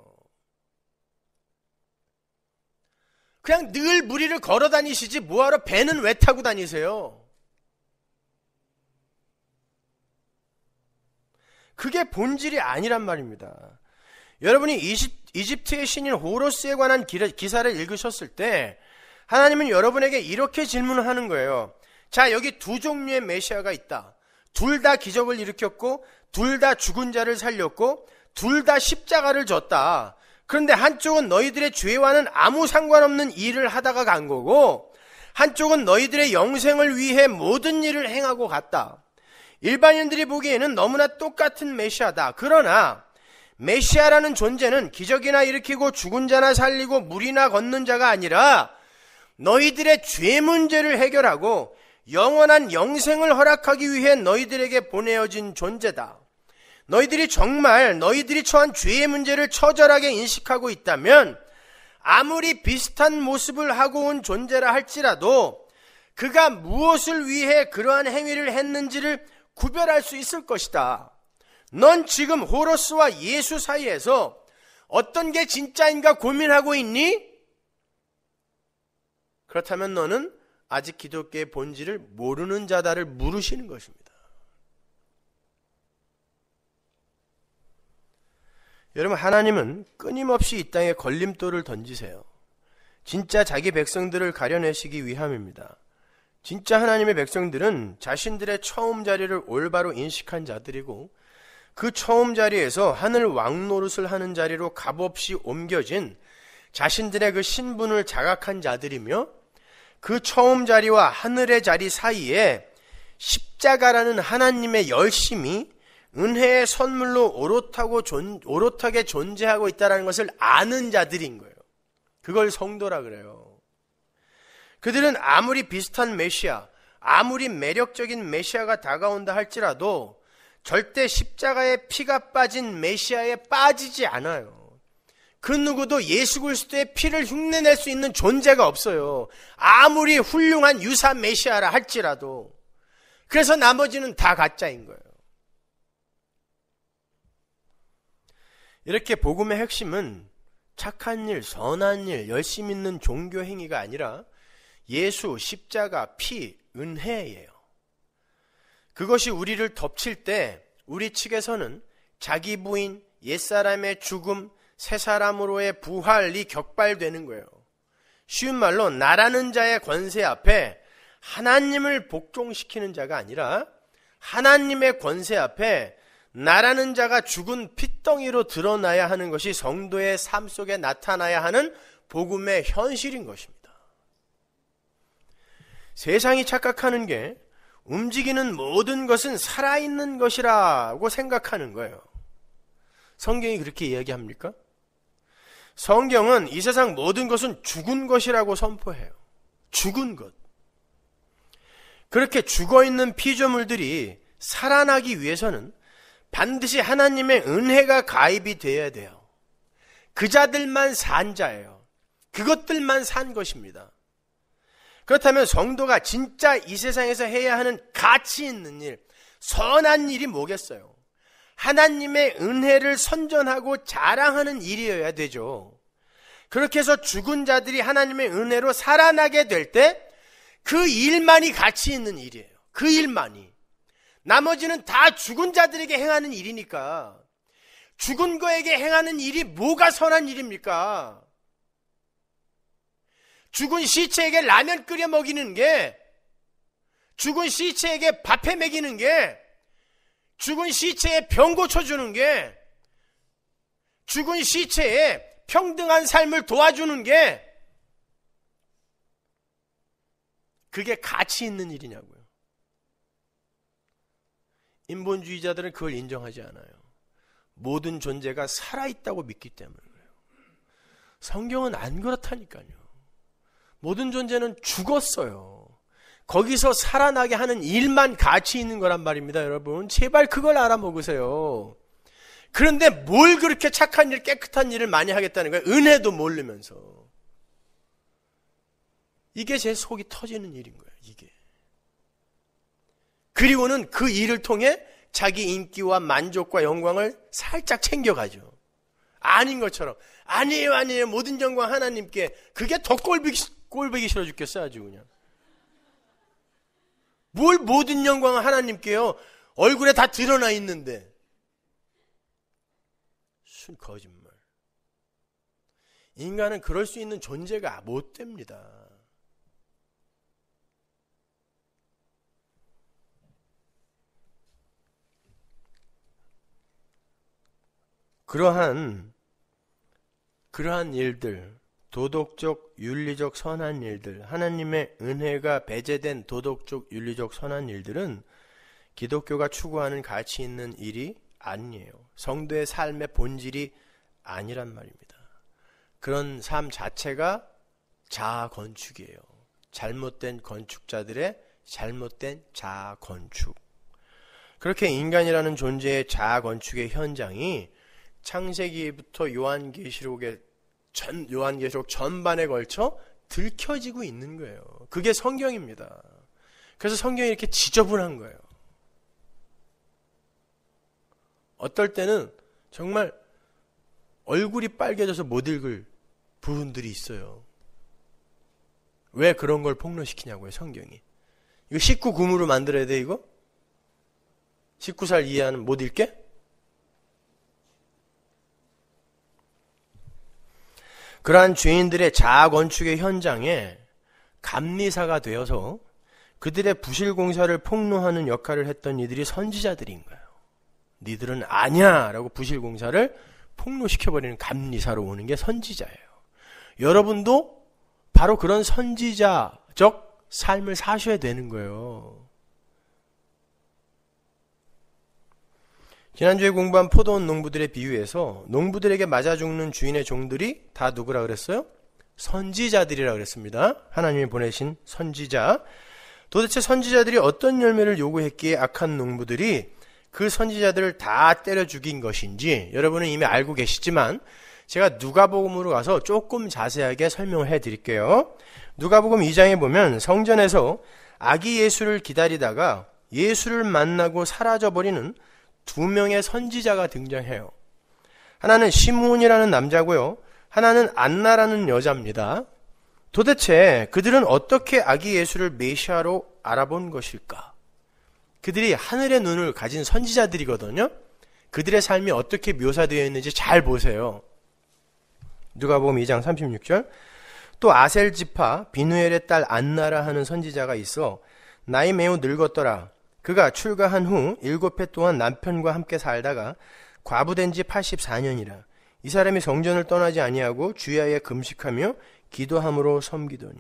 그냥 늘 무리를 걸어 다니시지 뭐하러 배는 왜 타고 다니세요? 그게 본질이 아니란 말입니다. 여러분이 이집트의 신인 호로스에 관한 기사를 읽으셨을 때 하나님은 여러분에게 이렇게 질문을 하는 거예요. 자, 여기 두 종류의 메시아가 있다. 둘 다 기적을 일으켰고, 둘 다 죽은 자를 살렸고, 둘 다 십자가를 졌다. 그런데 한쪽은 너희들의 죄와는 아무 상관없는 일을 하다가 간 거고 한쪽은 너희들의 영생을 위해 모든 일을 행하고 갔다. 일반인들이 보기에는 너무나 똑같은 메시아다. 그러나 메시아라는 존재는 기적이나 일으키고 죽은 자나 살리고 물이나 걷는 자가 아니라 너희들의 죄 문제를 해결하고 영원한 영생을 허락하기 위해 너희들에게 보내어진 존재다. 너희들이 정말 너희들이 처한 죄의 문제를 처절하게 인식하고 있다면 아무리 비슷한 모습을 하고 온 존재라 할지라도 그가 무엇을 위해 그러한 행위를 했는지를 구별할 수 있을 것이다. 넌 지금 호러스와 예수 사이에서 어떤 게 진짜인가 고민하고 있니? 그렇다면 너는 아직 기독교의 본질을 모르는 자다를 물으시는 것입니다. 여러분 하나님은 끊임없이 이 땅에 걸림돌을 던지세요. 진짜 자기 백성들을 가려내시기 위함입니다. 진짜 하나님의 백성들은 자신들의 처음 자리를 올바로 인식한 자들이고 그 처음 자리에서 하늘 왕 노릇을 하는 자리로 값없이 옮겨진 자신들의 그 신분을 자각한 자들이며 그 처음 자리와 하늘의 자리 사이에 십자가라는 하나님의 열심이 은혜의 선물로 오롯하고 존, 오롯하게 존재하고 있다는 것을 아는 자들인 거예요. 그걸 성도라 그래요. 그들은 아무리 비슷한 메시아, 아무리 매력적인 메시아가 다가온다 할지라도 절대 십자가에 피가 빠진 메시아에 빠지지 않아요. 그 누구도 예수 그리스도의 피를 흉내낼 수 있는 존재가 없어요. 아무리 훌륭한 유사 메시아라 할지라도. 그래서 나머지는 다 가짜인 거예요. 이렇게 복음의 핵심은 착한 일, 선한 일, 열심 있는 종교 행위가 아니라 예수, 십자가, 피, 은혜예요. 그것이 우리를 덮칠 때 우리 측에서는 자기 부인, 옛사람의 죽음, 새 사람으로의 부활이 격발되는 거예요. 쉬운 말로 나라는 자의 권세 앞에 하나님을 복종시키는 자가 아니라 하나님의 권세 앞에 나라는 자가 죽은 핏덩이로 드러나야 하는 것이 성도의 삶 속에 나타나야 하는 복음의 현실인 것입니다. 세상이 착각하는 게 움직이는 모든 것은 살아있는 것이라고 생각하는 거예요. 성경이 그렇게 이야기합니까? 성경은 이 세상 모든 것은 죽은 것이라고 선포해요. 죽은 것. 그렇게 죽어 있는 피조물들이 살아나기 위해서는 반드시 하나님의 은혜가 가입이 되어야 돼요. 그자들만 산 자예요. 그것들만 산 것입니다. 그렇다면 성도가 진짜 이 세상에서 해야 하는 가치 있는 일, 선한 일이 뭐겠어요? 하나님의 은혜를 선전하고 자랑하는 일이어야 되죠. 그렇게 해서 죽은 자들이 하나님의 은혜로 살아나게 될 때 그 일만이 가치 있는 일이에요. 그 일만이. 나머지는 다 죽은 자들에게 행하는 일이니까 죽은 거에게 행하는 일이 뭐가 선한 일입니까? 죽은 시체에게 라면 끓여 먹이는 게 죽은 시체에게 밥해 먹이는 게 죽은 시체에 병 고쳐주는 게 죽은 시체에 평등한 삶을 도와주는 게 그게 가치 있는 일이냐고요. 인본주의자들은 그걸 인정하지 않아요. 모든 존재가 살아있다고 믿기 때문에 요 성경은 안 그렇다니까요. 모든 존재는 죽었어요. 거기서 살아나게 하는 일만 가치 있는 거란 말입니다, 여러분. 제발 그걸 알아먹으세요. 그런데 뭘 그렇게 착한 일, 깨끗한 일을 많이 하겠다는 거예요? 은혜도 모르면서. 이게 제 속이 터지는 일인 거예요. 그리고는 그 일을 통해 자기 인기와 만족과 영광을 살짝 챙겨가죠. 아닌 것처럼. 아니에요, 아니에요. 모든 영광 하나님께. 그게 더 꼴보기, 꼴보기 싫어 죽겠어요, 아주 그냥. 뭘 모든 영광은 하나님께요. 얼굴에 다 드러나 있는데. 순 거짓말. 인간은 그럴 수 있는 존재가 못 됩니다. 그러한 그러한 일들, 도덕적, 윤리적 선한 일들, 하나님의 은혜가 배제된 도덕적, 윤리적 선한 일들은 기독교가 추구하는 가치 있는 일이 아니에요. 성도의 삶의 본질이 아니란 말입니다. 그런 삶 자체가 자아 건축이에요. 잘못된 건축자들의 잘못된 자아 건축. 그렇게 인간이라는 존재의 자아 건축의 현장이 창세기부터 요한계시록의 전 요한계시록 전반에 걸쳐 들켜지고 있는 거예요. 그게 성경입니다. 그래서 성경이 이렇게 지저분한 거예요. 어떨 때는 정말 얼굴이 빨개져서 못 읽을 부분들이 있어요. 왜 그런 걸 폭로시키냐고요, 성경이. 이거 19금으로 만들어야 돼, 이거? 19살 이하는 못 읽게? 그러한 죄인들의 자아 건축의 현장에 감리사가 되어서 그들의 부실 공사를 폭로하는 역할을 했던 이들이 선지자들인 거예요. 니들은 아니야라고 부실 공사를 폭로시켜 버리는 감리사로 오는 게 선지자예요. 여러분도 바로 그런 선지자적 삶을 사셔야 되는 거예요. 지난주에 공부한 포도원 농부들의 비유에서 농부들에게 맞아 죽는 주인의 종들이 다 누구라 그랬어요? 선지자들이라 그랬습니다. 하나님이 보내신 선지자. 도대체 선지자들이 어떤 열매를 요구했기에 악한 농부들이 그 선지자들을 다 때려 죽인 것인지 여러분은 이미 알고 계시지만 제가 누가복음으로 가서 조금 자세하게 설명을 해 드릴게요. 누가복음 2장에 보면 성전에서 아기 예수를 기다리다가 예수를 만나고 사라져 버리는 두 명의 선지자가 등장해요. 하나는 시므온이라는 남자고요. 하나는 안나라는 여자입니다. 도대체 그들은 어떻게 아기 예수를 메시아로 알아본 것일까? 그들이 하늘의 눈을 가진 선지자들이거든요. 그들의 삶이 어떻게 묘사되어 있는지 잘 보세요. 누가복음 2장 36절. 또 아셀 지파 비누엘의 딸 안나라 하는 선지자가 있어 나이 매우 늙었더라. 그가 출가한 후 일곱 해 동안 남편과 함께 살다가 과부된 지 84년이라 이 사람이 성전을 떠나지 아니하고 주야에 금식하며 기도함으로 섬기더니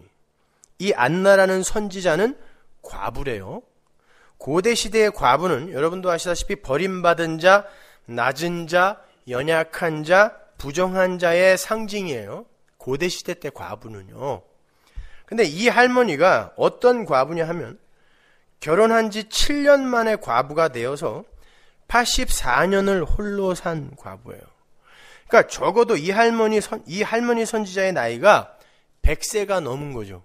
이 안나라는 선지자는 과부래요. 고대 시대의 과부는 여러분도 아시다시피 버림받은 자, 낮은 자, 연약한 자, 부정한 자의 상징이에요. 고대 시대 때 과부는요. 근데 이 할머니가 어떤 과부냐 하면 결혼한 지 7년 만에 과부가 되어서 84년을 홀로 산 과부예요. 그러니까 적어도 이 할머니 선, 이 할머니 선지자의 나이가 100세가 넘은 거죠.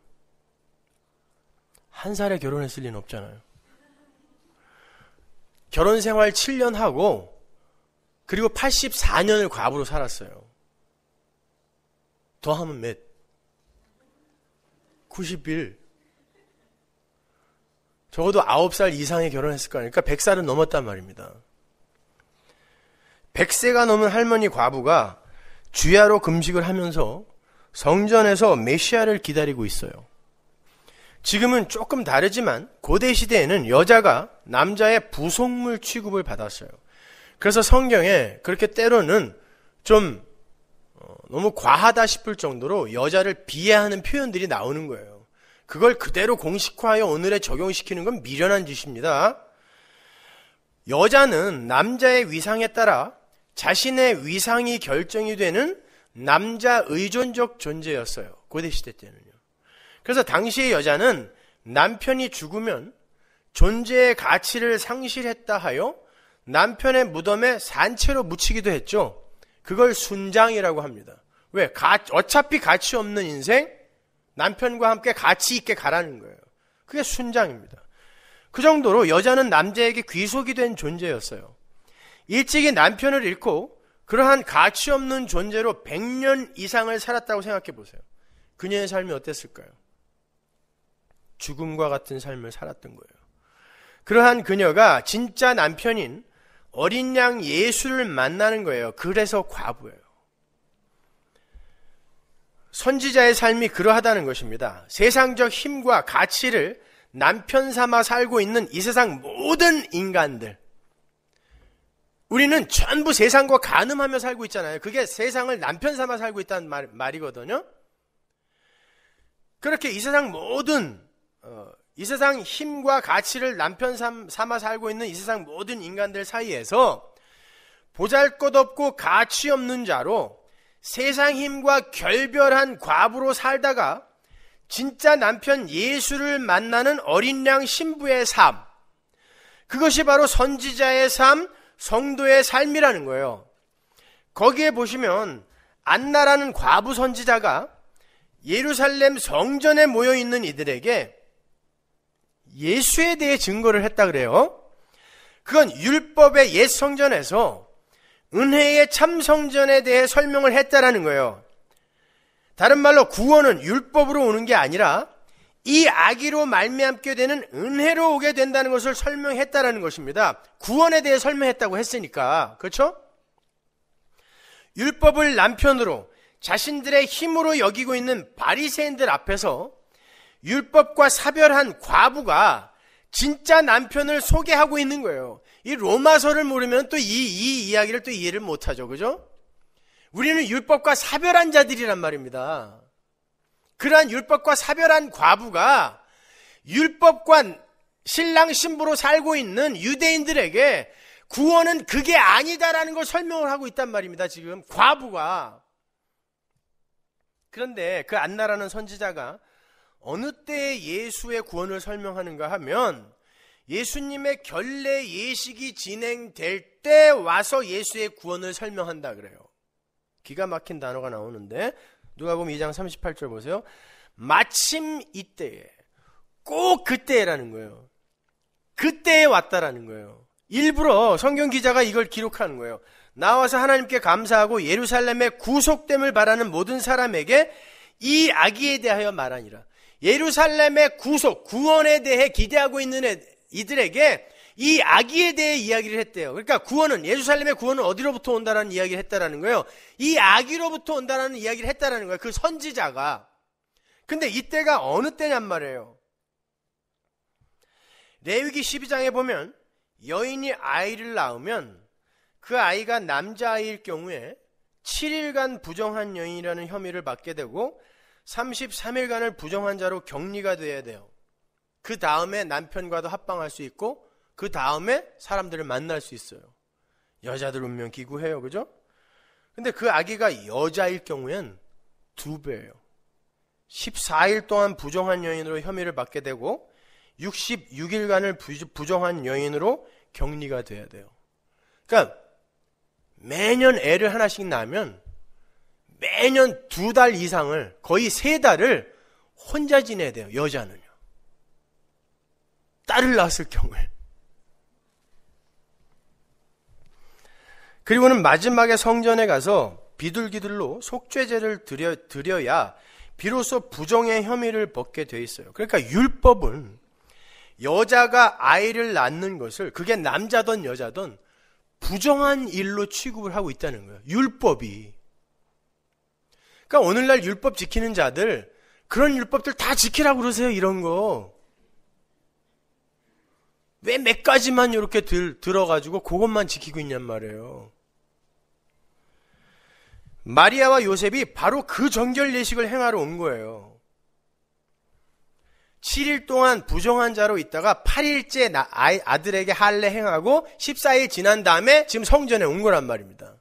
한 살에 결혼했을 리는 없잖아요. 결혼 생활 7년 하고 그리고 84년을 과부로 살았어요. 더하면 몇? 91. 적어도 9살 이상에 결혼했을 거 아닙니까? 100살은 넘었단 말입니다. 100세가 넘은 할머니 과부가 주야로 금식을 하면서 성전에서 메시아를 기다리고 있어요. 지금은 조금 다르지만 고대 시대에는 여자가 남자의 부속물 취급을 받았어요. 그래서 성경에 그렇게 때로는 좀 어, 너무 과하다 싶을 정도로 여자를 비해하는 표현들이 나오는 거예요. 그걸 그대로 공식화하여 오늘에 적용시키는 건 미련한 짓입니다. 여자는 남자의 위상에 따라 자신의 위상이 결정이 되는 남자 의존적 존재였어요. 고대 시대 때는요. 그래서 당시의 여자는 남편이 죽으면 존재의 가치를 상실했다 하여 남편의 무덤에 산채로 묻히기도 했죠. 그걸 순장이라고 합니다. 왜? 가, 어차피 가치 없는 인생, 남편과 함께 가치 있게 가라는 거예요. 그게 순장입니다. 그 정도로 여자는 남자에게 귀속이 된 존재였어요. 일찍이 남편을 잃고 그러한 가치 없는 존재로 100년 이상을 살았다고 생각해 보세요. 그녀의 삶이 어땠을까요? 죽음과 같은 삶을 살았던 거예요. 그러한 그녀가 진짜 남편인 어린 양 예수를 만나는 거예요. 그래서 과부예요. 선지자의 삶이 그러하다는 것입니다. 세상적 힘과 가치를 남편 삼아 살고 있는 이 세상 모든 인간들. 우리는 전부 세상과 가늠하며 살고 있잖아요. 그게 세상을 남편 삼아 살고 있다는 말, 말이거든요. 그렇게 이 세상 모든, 어, 이 세상 힘과 가치를 남편 삼, 삼아 살고 있는 이 세상 모든 인간들 사이에서 보잘 것 없고 가치 없는 자로 세상 힘과 결별한 과부로 살다가 진짜 남편 예수를 만나는 어린 양 신부의 삶. 그것이 바로 선지자의 삶, 성도의 삶이라는 거예요. 거기에 보시면 안나라는 과부 선지자가 예루살렘 성전에 모여 있는 이들에게 예수에 대해 증거를 했다 그래요. 그건 율법의 옛 성전에서 은혜의 참성전에 대해 설명을 했다라는 거예요. 다른 말로 구원은 율법으로 오는 게 아니라 이 아기로 말미암게 되는 은혜로 오게 된다는 것을 설명했다라는 것입니다. 구원에 대해 설명했다고 했으니까. 그렇죠? 율법을 남편으로 자신들의 힘으로 여기고 있는 바리새인들 앞에서 율법과 사별한 과부가 진짜 남편을 소개하고 있는 거예요. 이 로마서를 모르면 또 이 이 이, 야기를또 이해를 못하죠. 그죠? 우리는 율법과 사별한 자들이란 말입니다. 그러한 율법과 사별한 과부가 율법관 신랑 신부로 살고 있는 유대인들에게 구원은 그게 아니다라는 걸 설명을 하고 있단 말입니다. 지금 과부가 그런데 그 안나라는 선지자가 어느 때 예수의 구원을 설명하는가 하면 예수님의 결례 예식이 진행될 때 와서 예수의 구원을 설명한다 그래요. 기가 막힌 단어가 나오는데 누가 보면 2장 38절 보세요. 마침 이때에 꼭 그때라는 거예요. 그때에 왔다라는 거예요. 일부러 성경 기자가 이걸 기록하는 거예요. 나와서 하나님께 감사하고 예루살렘의 구속됨을 바라는 모든 사람에게 이 아기에 대하여 말하니라. 예루살렘의 구속, 구원에 대해 기대하고 있는 애, 이들에게 이 아기에 대해 이야기를 했대요. 그러니까 구원은 예루살렘의 구원은 어디로부터 온다라는 이야기를 했다라는 거예요. 이 아기로부터 온다라는 이야기를 했다라는 거예요. 그 선지자가. 근데 이때가 어느 때냔 말이에요. 레위기 12장에 보면 여인이 아이를 낳으면 그 아이가 남자아이일 경우에 7일간 부정한 여인이라는 혐의를 받게 되고 33일간을 부정한 자로 격리가 돼야 돼요. 그 다음에 남편과도 합방할 수 있고 그 다음에 사람들을 만날 수 있어요. 여자들 운명 기구해요. 그죠? 근데 그 아기가 여자일 경우엔 두 배예요. 14일 동안 부정한 여인으로 혐의를 받게 되고 66일간을 부정한 여인으로 격리가 돼야 돼요. 그러니까 매년 애를 하나씩 낳으면 매년 두 달 이상을 거의 세 달을 혼자 지내야 돼요. 여자는. 딸을 낳았을 경우에. 그리고는 마지막에 성전에 가서 비둘기들로 속죄제를 드려, 드려야 비로소 부정의 혐의를 벗게 돼 있어요. 그러니까 율법은 여자가 아이를 낳는 것을 그게 남자든 여자든 부정한 일로 취급을 하고 있다는 거예요. 율법이. 그러니까 오늘날 율법 지키는 자들 그런 율법들 다 지키라고 그러세요. 이런 거. 왜몇 가지만 이렇게 들, 들어가지고 그것만 지키고 있냔 말이에요. 마리아와 요셉이 바로 그 정결 예식을 행하러 온 거예요. 7일 동안 부정한 자로 있다가 8일째 나, 아이, 아들에게 할례 행하고 14일 지난 다음에 지금 성전에 온 거란 말입니다.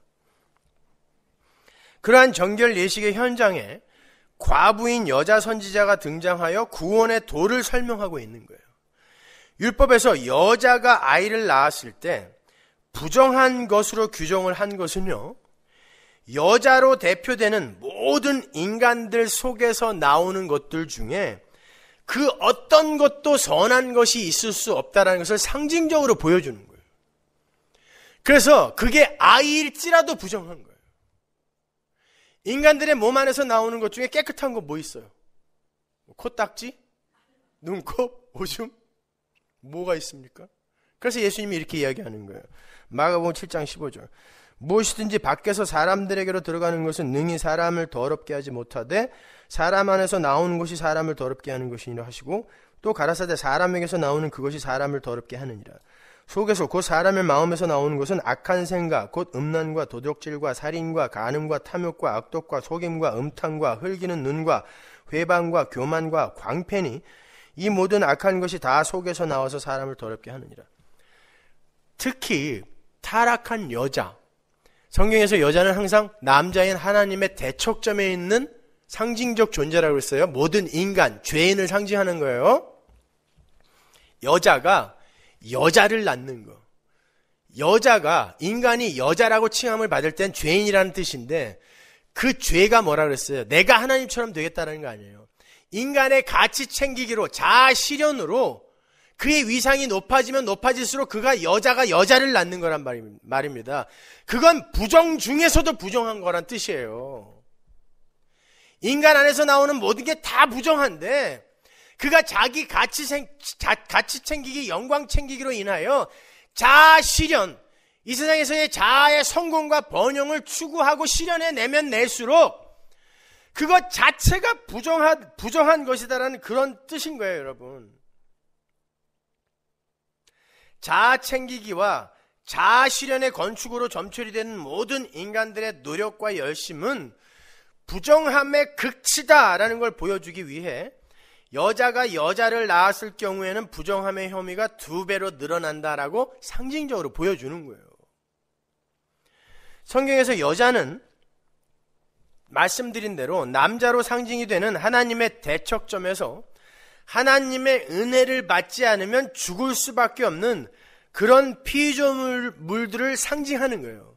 그러한 정결 예식의 현장에 과부인 여자 선지자가 등장하여 구원의 도를 설명하고 있는 거예요. 율법에서 여자가 아이를 낳았을 때 부정한 것으로 규정을 한 것은요, 여자로 대표되는 모든 인간들 속에서 나오는 것들 중에 그 어떤 것도 선한 것이 있을 수 없다라는 것을 상징적으로 보여주는 거예요. 그래서 그게 아이일지라도 부정한 거예요. 인간들의 몸 안에서 나오는 것 중에 깨끗한 거 뭐 있어요? 코딱지? 뭐 눈 코, 오줌? 뭐가 있습니까? 그래서 예수님이 이렇게 이야기하는 거예요. 마가복음 7장 15절. 무엇이든지 밖에서 사람들에게로 들어가는 것은 능히 사람을 더럽게 하지 못하되 사람 안에서 나오는 것이 사람을 더럽게 하는 것이니라 하시고 또 가라사대 사람에게서 나오는 그것이 사람을 더럽게 하느니라. 속에서 곧 사람의 마음에서 나오는 것은 악한 생각, 곧 음란과 도둑질과 살인과 간음과 탐욕과 악독과 속임과 음탕과 흘기는 눈과 회방과 교만과 광패니 이 모든 악한 것이 다 속에서 나와서 사람을 더럽게 하느니라. 특히 타락한 여자. 성경에서 여자는 항상 남자인 하나님의 대척점에 있는 상징적 존재라고 했어요. 모든 인간, 죄인을 상징하는 거예요. 여자가 여자를 낳는 거. 여자가 인간이 여자라고 칭함을 받을 땐 죄인이라는 뜻인데 그 죄가 뭐라 그랬어요? 내가 하나님처럼 되겠다는 거 아니에요. 인간의 가치 챙기기로 자아 실현으로 그의 위상이 높아지면 높아질수록 그가 여자가 여자를 낳는 거란 말입니다. 그건 부정 중에서도 부정한 거란 뜻이에요. 인간 안에서 나오는 모든 게 다 부정한데 그가 자기 가치, 생, 자, 가치 챙기기, 영광 챙기기로 인하여 자아 실현, 이 세상에서의 자아의 성공과 번영을 추구하고 실현해 내면 낼수록 그것 자체가 부정한, 부정한 것이다라는 그런 뜻인 거예요, 여러분. 자아 챙기기와 자아 실현의 건축으로 점철이 되는 모든 인간들의 노력과 열심은 부정함의 극치다라는 걸 보여주기 위해 여자가 여자를 낳았을 경우에는 부정함의 혐의가 두 배로 늘어난다라고 상징적으로 보여주는 거예요. 성경에서 여자는 말씀드린 대로 남자로 상징이 되는 하나님의 대척점에서 하나님의 은혜를 받지 않으면 죽을 수밖에 없는 그런 피조물들을 상징하는 거예요.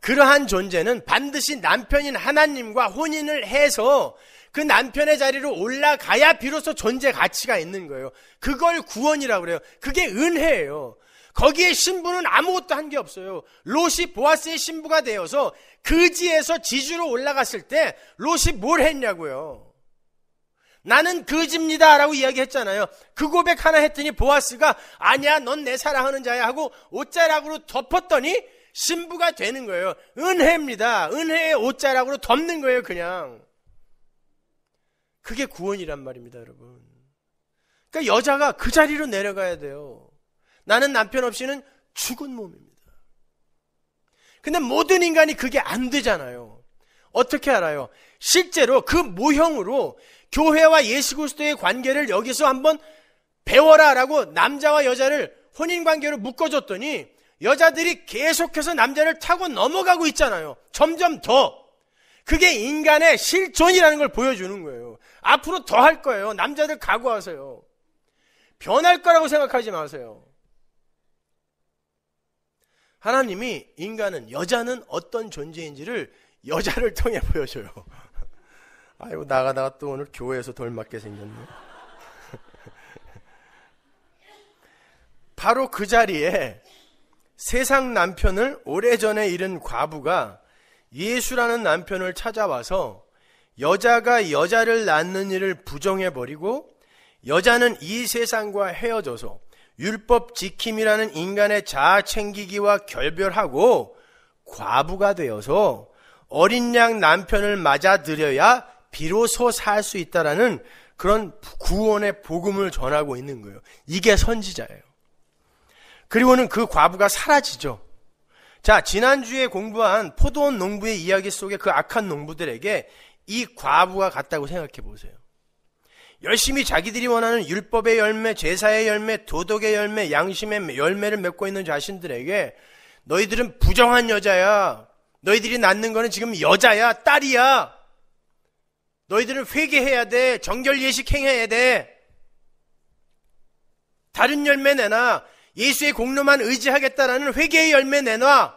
그러한 존재는 반드시 남편인 하나님과 혼인을 해서 그 남편의 자리로 올라가야 비로소 존재 가치가 있는 거예요. 그걸 구원이라고 그래요. 그게 은혜예요. 거기에 신부는 아무것도 한 게 없어요. 롯이 보아스의 신부가 되어서 그지에서 지주로 올라갔을 때 롯이 뭘 했냐고요. 나는 그집니다 라고 이야기했잖아요. 그 고백 하나 했더니 보아스가 아니야 넌 내 사랑하는 자야 하고 옷자락으로 덮었더니 신부가 되는 거예요. 은혜입니다. 은혜의 옷자락으로 덮는 거예요 그냥. 그게 구원이란 말입니다 여러분. 그러니까 여자가 그 자리로 내려가야 돼요. 나는 남편 없이는 죽은 몸입니다. 근데 모든 인간이 그게 안 되잖아요. 어떻게 알아요? 실제로 그 모형으로 교회와 예수 그리스도의 관계를 여기서 한번 배워라라고 남자와 여자를 혼인 관계로 묶어줬더니 여자들이 계속해서 남자를 타고 넘어가고 있잖아요. 점점 더. 그게 인간의 실존이라는 걸 보여주는 거예요. 앞으로 더 할 거예요. 남자들 각오하세요. 변할 거라고 생각하지 마세요. 하나님이 인간은 여자는 어떤 존재인지를 여자를 통해 보여줘요. 아이고 나가다가 또 오늘 교회에서 돌 맞게 생겼네. 바로 그 자리에 세상 남편을 오래전에 잃은 과부가 예수라는 남편을 찾아와서 여자가 여자를 낳는 일을 부정해버리고 여자는 이 세상과 헤어져서 율법 지킴이라는 인간의 자아 챙기기와 결별하고 과부가 되어서 어린 양 남편을 맞아들여야 비로소 살 수 있다라는 그런 구원의 복음을 전하고 있는 거예요. 이게 선지자예요. 그리고는 그 과부가 사라지죠. 자, 지난주에 공부한 포도원 농부의 이야기 속에 그 악한 농부들에게 이 과부가 같다고 생각해 보세요. 열심히 자기들이 원하는 율법의 열매, 제사의 열매, 도덕의 열매, 양심의 열매를 맺고 있는 자신들에게 너희들은 부정한 여자야. 너희들이 낳는 거는 지금 여자야, 딸이야. 너희들은 회개해야 돼. 정결 예식 행해야 돼. 다른 열매 내놔. 예수의 공로만 의지하겠다라는 회개의 열매 내놔.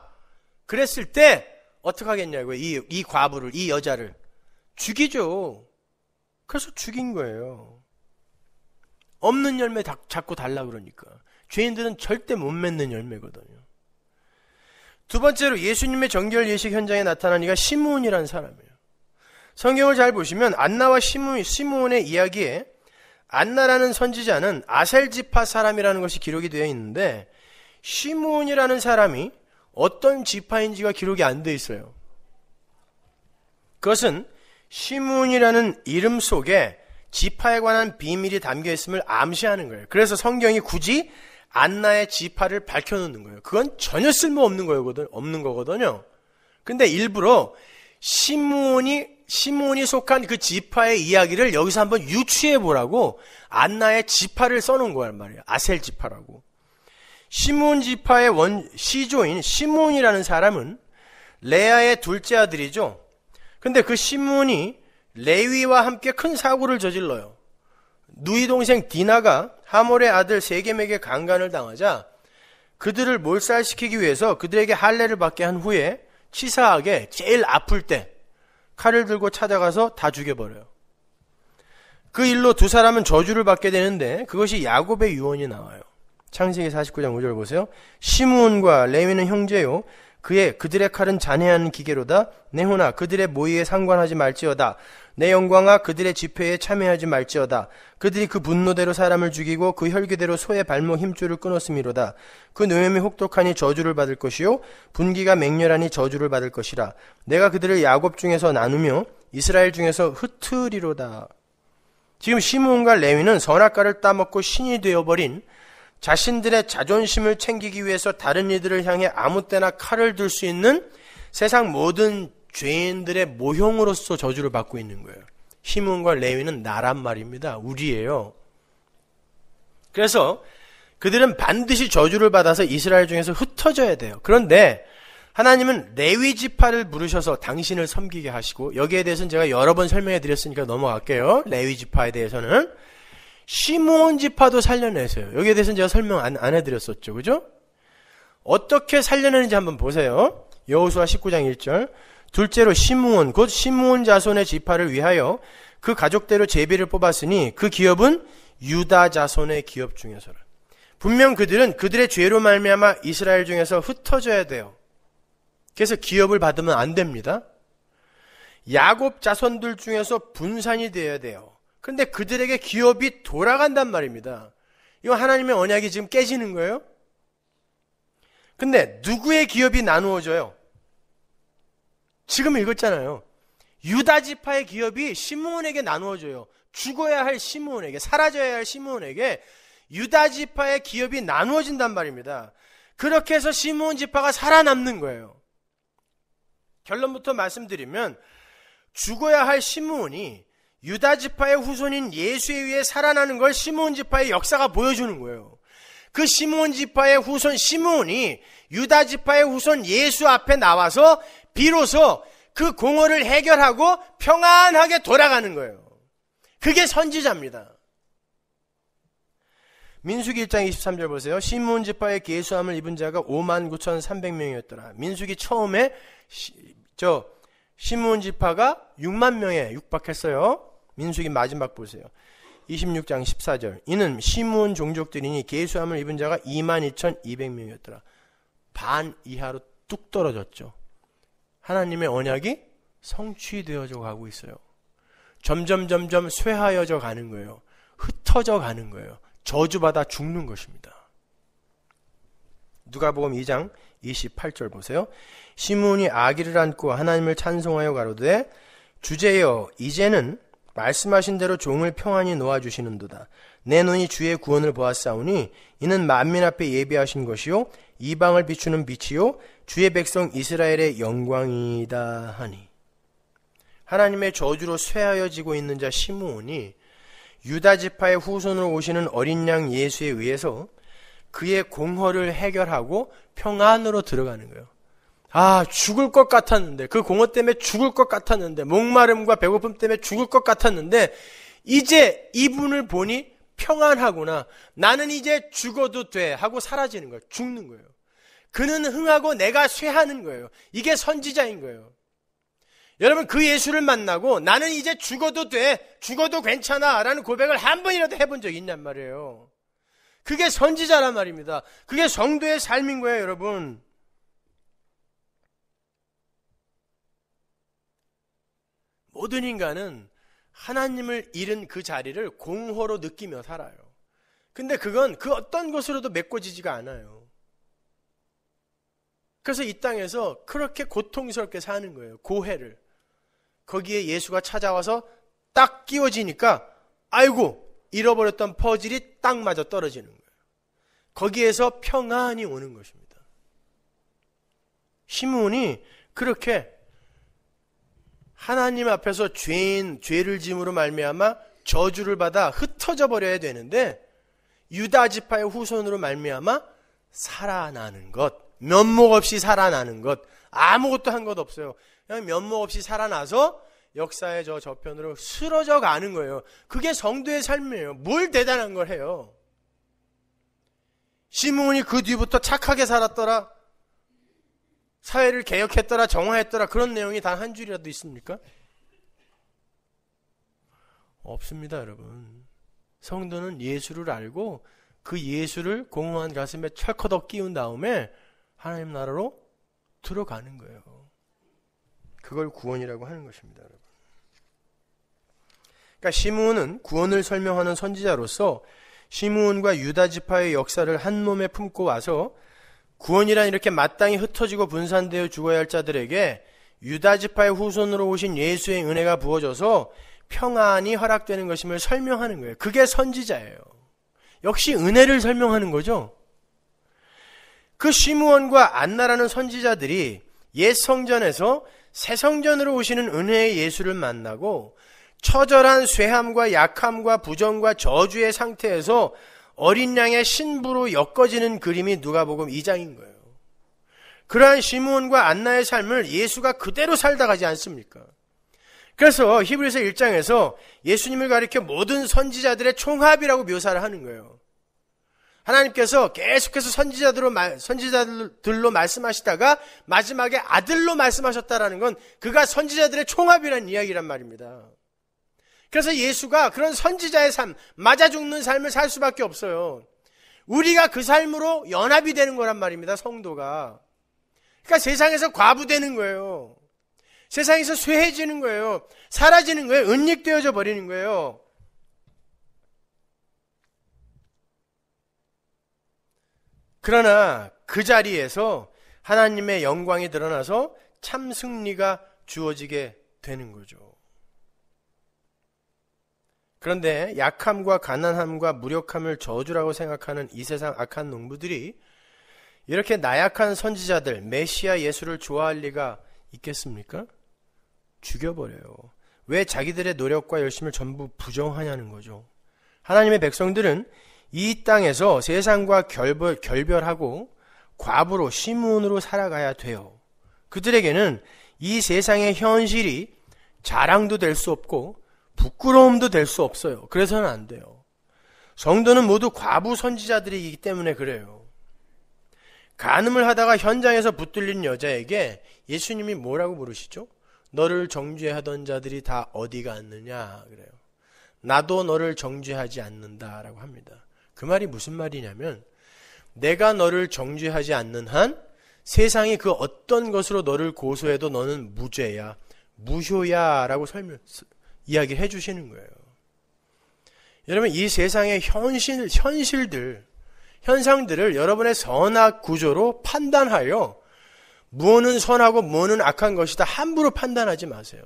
그랬을 때 어떻게 하겠냐고요. 이, 이 과부를, 이 여자를 죽이죠. 그래서 죽인 거예요. 없는 열매 자꾸 달라 그러니까. 죄인들은 절대 못 맺는 열매거든요. 두 번째로 예수님의 정결 예식 현장에 나타난 이가 시므온이라는 사람이에요. 성경을 잘 보시면 안나와 시므, 시므온의 이야기에 안나라는 선지자는 아셀지파 사람이라는 것이 기록이 되어 있는데 시므온이라는 사람이 어떤 지파인지가 기록이 안 되어 있어요. 그것은 시므이라는 이름 속에 지파에 관한 비밀이 담겨 있음을 암시하는 거예요. 그래서 성경이 굳이 안나의 지파를 밝혀놓는 거예요. 그건 전혀 쓸모없는 거거든, 없는 거거든요. 근데 일부러 시므온이 시몬이 속한 그 지파의 이야기를 여기서 한번 유추해 보라고 안나의 지파를 써놓은 거란 말이에요. 아셀 지파라고. 시몬 지파의 원 시조인 시몬이라는 사람은 레아의 둘째 아들이죠. 근데 그 시몬이 레위와 함께 큰 사고를 저질러요. 누이 동생 디나가 하몰의 아들 세겜에게 강간을 당하자 그들을 몰살시키기 위해서 그들에게 할례를 받게 한 후에 치사하게 제일 아플 때 칼을 들고 찾아가서 다 죽여버려요. 그 일로 두 사람은 저주를 받게 되는데 그것이 야곱의 유언이 나와요. 창세기 49장 5절 보세요. 시므온과 레위는 형제요 그의 그들의 칼은 잔해하는 기계로다. 내 혼아 그들의 모의에 상관하지 말지어다. 내 영광아 그들의 집회에 참여하지 말지어다. 그들이 그 분노대로 사람을 죽이고 그 혈기대로 소의 발목 힘줄을 끊었음이로다. 그 노염이 혹독하니 저주를 받을 것이요 분기가 맹렬하니 저주를 받을 것이라. 내가 그들을 야곱 중에서 나누며 이스라엘 중에서 흩트리로다. 지금 시몬과 레위는 선악과를 따먹고 신이 되어버린 자신들의 자존심을 챙기기 위해서 다른 이들을 향해 아무 때나 칼을 들 수 있는 세상 모든 죄인들의 모형으로서 저주를 받고 있는 거예요. 시몬과 레위는 나란 말입니다. 우리예요. 그래서 그들은 반드시 저주를 받아서 이스라엘 중에서 흩어져야 돼요. 그런데 하나님은 레위 지파를 부르셔서 당신을 섬기게 하시고 여기에 대해서는 제가 여러 번 설명해 드렸으니까 넘어갈게요. 레위 지파에 대해서는 시므온 지파도 살려내세요. 여기에 대해서는 제가 설명 안, 안 해드렸었죠. 그죠? 어떻게 살려내는지 한번 보세요. 여호수아 19장 1절. 둘째로 시므온 곧 시므온 자손의 지파를 위하여 그 가족대로 제비를 뽑았으니 그 기업은 유다 자손의 기업 중에서라. 분명 그들은 그들의 죄로 말미암아 이스라엘 중에서 흩어져야 돼요. 그래서 기업을 받으면 안 됩니다. 야곱 자손들 중에서 분산이 되어야 돼요. 근데 그들에게 기업이 돌아간단 말입니다. 이거 하나님의 언약이 지금 깨지는 거예요? 근데 누구의 기업이 나누어져요? 지금 읽었잖아요. 유다지파의 기업이 시므온에게 나누어져요. 죽어야 할 시므온에게, 사라져야 할 시므온에게 유다지파의 기업이 나누어진단 말입니다. 그렇게 해서 시므온 지파가 살아남는 거예요. 결론부터 말씀드리면 죽어야 할 시므온이 유다 지파의 후손인 예수에 의해 살아나는 걸 시므온 지파의 역사가 보여주는 거예요. 그 시므온 지파의 후손 시므온이 유다 지파의 후손 예수 앞에 나와서 비로소 그 공허를 해결하고 평안하게 돌아가는 거예요. 그게 선지자입니다. 민수기 1장 23절 보세요. 시므온 지파의 계수함을 입은 자가 5 9,300명이었더라. 민수기 처음에 시, 저 시몬 지파가 6만 명에 육박했어요. 민수기 마지막 보세요. 26장 14절. 이는 시몬 종족들이니 계수함을 입은 자가 2만 2,200명이었더라. 반 이하로 뚝 떨어졌죠. 하나님의 언약이 성취되어져 가고 있어요. 점점 점점 쇠하여져 가는 거예요. 흩어져 가는 거예요. 저주받아 죽는 것입니다. 누가복음 2장 28절 보세요. 시므온이 아기를 안고 하나님을 찬송하여 가로되 주제여 이제는 말씀하신 대로 종을 평안히 놓아 주시는도다. 내 눈이 주의 구원을 보았사오니 이는 만민 앞에 예비하신 것이요 이방을 비추는 빛이요 주의 백성 이스라엘의 영광이다 하니 하나님의 저주로 쇠하여지고 있는 자 시므온이 유다 지파의 후손으로 오시는 어린 양 예수에 의해서 그의 공허를 해결하고 평안으로 들어가는 거예요. 아, 죽을 것 같았는데, 그 공허 때문에 죽을 것 같았는데, 목마름과 배고픔 때문에 죽을 것 같았는데, 이제 이분을 보니 평안하구나. 나는 이제 죽어도 돼. 하고 사라지는 거예요. 죽는 거예요. 그는 흥하고 내가 쇠하는 거예요. 이게 선지자인 거예요. 여러분, 그 예수를 만나고 나는 이제 죽어도 돼. 죽어도 괜찮아. 라는 고백을 한 번이라도 해본 적 있냔 말이에요. 그게 선지자란 말입니다. 그게 성도의 삶인 거예요, 여러분. 모든 인간은 하나님을 잃은 그 자리를 공허로 느끼며 살아요. 근데 그건 그 어떤 것으로도 메꿔지지가 않아요. 그래서 이 땅에서 그렇게 고통스럽게 사는 거예요. 고해를. 거기에 예수가 찾아와서 딱 끼워지니까 아이고 잃어버렸던 퍼즐이 딱 맞아 떨어지는 거예요. 거기에서 평안이 오는 것입니다. 시므온이 그렇게 하나님 앞에서 죄인 죄를 짐으로 말미암아 저주를 받아 흩어져 버려야 되는데 유다 지파의 후손으로 말미암아 살아나는 것 면목 없이 살아나는 것 아무것도 한 것 없어요. 그냥 면목 없이 살아나서 역사의 저 저편으로 쓰러져 가는 거예요. 그게 성도의 삶이에요. 뭘 대단한 걸 해요. 시몬이그 뒤부터 착하게 살았더라. 사회를 개혁했더라, 정화했더라. 그런 내용이 단 한 줄이라도 있습니까? 없습니다, 여러분. 성도는 예수를 알고 그 예수를 공허한 가슴에 철커덕 끼운 다음에 하나님 나라로 들어가는 거예요. 그걸 구원이라고 하는 것입니다, 여러분. 그러니까 시몬은 구원을 설명하는 선지자로서 시므온과 유다 지파의 역사를 한 몸에 품고 와서 구원이란 이렇게 마땅히 흩어지고 분산되어 죽어야 할 자들에게 유다 지파의 후손으로 오신 예수의 은혜가 부어져서 평안이 허락되는 것임을 설명하는 거예요. 그게 선지자예요. 역시 은혜를 설명하는 거죠. 그 시므온과 안나라는 선지자들이 옛 성전에서 새 성전으로 오시는 은혜의 예수를 만나고 처절한 쇠함과 약함과 부정과 저주의 상태에서 어린 양의 신부로 엮어지는 그림이 누가복음 2장인 거예요. 그러한 시므온과 안나의 삶을 예수가 그대로 살다 가지 않습니까? 그래서 히브리서 1장에서 예수님을 가리켜 모든 선지자들의 총합이라고 묘사를 하는 거예요. 하나님께서 계속해서 선지자들로, 선지자들로 말씀하시다가 마지막에 아들로 말씀하셨다라는 건 그가 선지자들의 총합이라는 이야기란 말입니다. 그래서 예수가 그런 선지자의 삶, 맞아 죽는 삶을 살 수밖에 없어요. 우리가 그 삶으로 연합이 되는 거란 말입니다, 성도가. 그러니까 세상에서 과부되는 거예요. 세상에서 쇠해지는 거예요. 사라지는 거예요. 은닉되어져 버리는 거예요. 그러나 그 자리에서 하나님의 영광이 드러나서 참 승리가 주어지게 되는 거죠. 그런데 약함과 가난함과 무력함을 저주라고 생각하는 이 세상 악한 농부들이 이렇게 나약한 선지자들, 메시아 예수를 좋아할 리가 있겠습니까? 죽여버려요. 왜 자기들의 노력과 열심을 전부 부정하냐는 거죠. 하나님의 백성들은 이 땅에서 세상과 결별, 결별하고 과부로 시문으로 살아가야 돼요. 그들에게는 이 세상의 현실이 자랑도 될 수 없고 부끄러움도 될 수 없어요. 그래서는 안 돼요. 성도는 모두 과부 선지자들이기 때문에 그래요. 간음을 하다가 현장에서 붙들린 여자에게 예수님이 뭐라고 물으시죠? 너를 정죄하던 자들이 다 어디 갔느냐 그래요. 나도 너를 정죄하지 않는다라고 합니다. 그 말이 무슨 말이냐면 내가 너를 정죄하지 않는 한 세상이 그 어떤 것으로 너를 고소해도 너는 무죄야, 무효야라고 설명 이야기해 를 주시는 거예요. 여러분, 이 세상의 현실, 현실들, 현상들을 여러분의 선악 구조로 판단하여 무엇은 선하고 무엇은 악한 것이다 함부로 판단하지 마세요.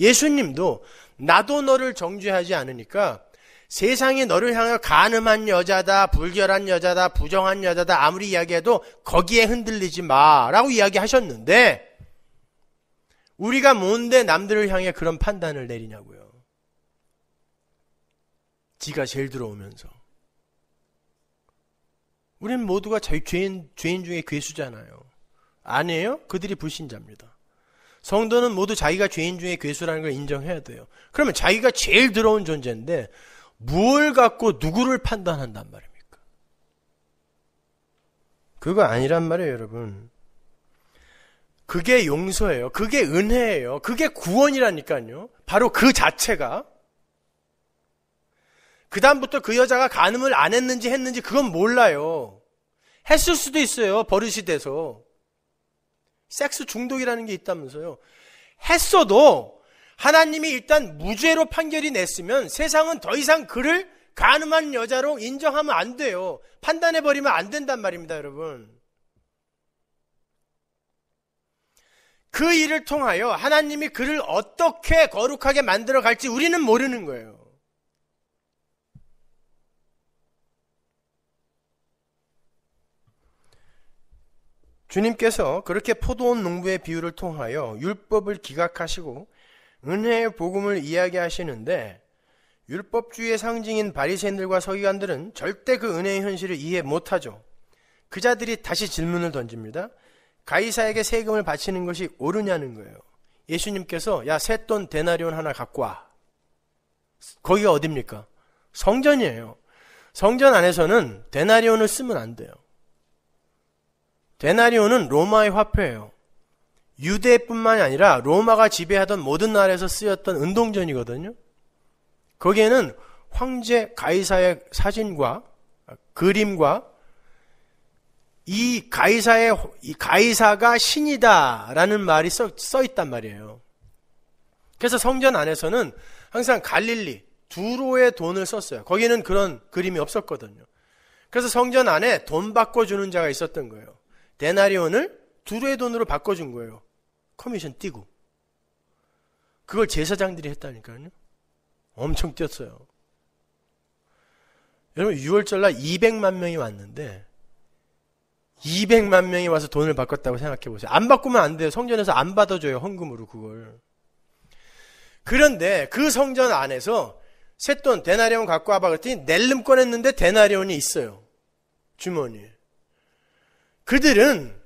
예수님도 나도 너를 정죄하지 않으니까 세상이 너를 향하 가늠한 여자다, 불결한 여자다, 부정한 여자다 아무리 이야기해도 거기에 흔들리지 마라고 이야기하셨는데 우리가 뭔데 남들을 향해 그런 판단을 내리냐고요. 지가 제일 들어오면서. 우린 모두가 죄인, 죄인 중에 괴수잖아요. 아니에요? 그들이 불신자입니다. 성도는 모두 자기가 죄인 중에 괴수라는 걸 인정해야 돼요. 그러면 자기가 제일 들어온 존재인데 뭘 갖고 누구를 판단한단 말입니까? 그거 아니란 말이에요, 여러분. 그게 용서예요. 그게 은혜예요. 그게 구원이라니까요. 바로 그 자체가. 그다음부터 그 여자가 간음을 안 했는지 했는지 그건 몰라요. 했을 수도 있어요. 버릇이 돼서. 섹스 중독이라는 게 있다면서요. 했어도 하나님이 일단 무죄로 판결이 냈으면 세상은 더 이상 그를 가늠한 여자로 인정하면 안 돼요. 판단해버리면 안 된단 말입니다, 여러분. 그 일을 통하여 하나님이 그를 어떻게 거룩하게 만들어 갈지 우리는 모르는 거예요. 주님께서 그렇게 포도원 농부의 비유를 통하여 율법을 기각하시고 은혜의 복음을 이야기하시는데 율법주의의 상징인 바리새인들과 서기관들은 절대 그 은혜의 현실을 이해 못하죠. 그자들이 다시 질문을 던집니다. 가이사에게 세금을 바치는 것이 옳으냐는 거예요. 예수님께서 야셋 돈 데나리온 하나 갖고 와. 거기가 어딥니까? 성전이에요. 성전 안에서는 데나리온을 쓰면 안 돼요. 데나리온은 로마의 화폐예요. 유대뿐만이 아니라 로마가 지배하던 모든 나라에서 쓰였던 운동전이거든요. 거기에는 황제 가이사의 사진과 그림과 이 가이사의 이 가이사가 신이다라는 말이 써, 써 있단 말이에요. 그래서 성전 안에서는 항상 갈릴리 두로의 돈을 썼어요. 거기는 그런 그림이 없었거든요. 그래서 성전 안에 돈 바꿔주는 자가 있었던 거예요. 데나리온을 두로의 돈으로 바꿔준 거예요. 커미션 띄고. 그걸 제사장들이 했다니까요. 엄청 뛰었어요. 여러분 6월절날 200만 명이 왔는데 200만 명이 와서 돈을 바꿨다고 생각해 보세요. 안 바꾸면 안 돼요. 성전에서 안 받아줘요. 헌금으로 그걸. 그런데 그 성전 안에서 새돈 대나리온 갖고 와봐 그랬더니 낼름 꺼냈는데 대나리온이 있어요. 주머니에. 그들은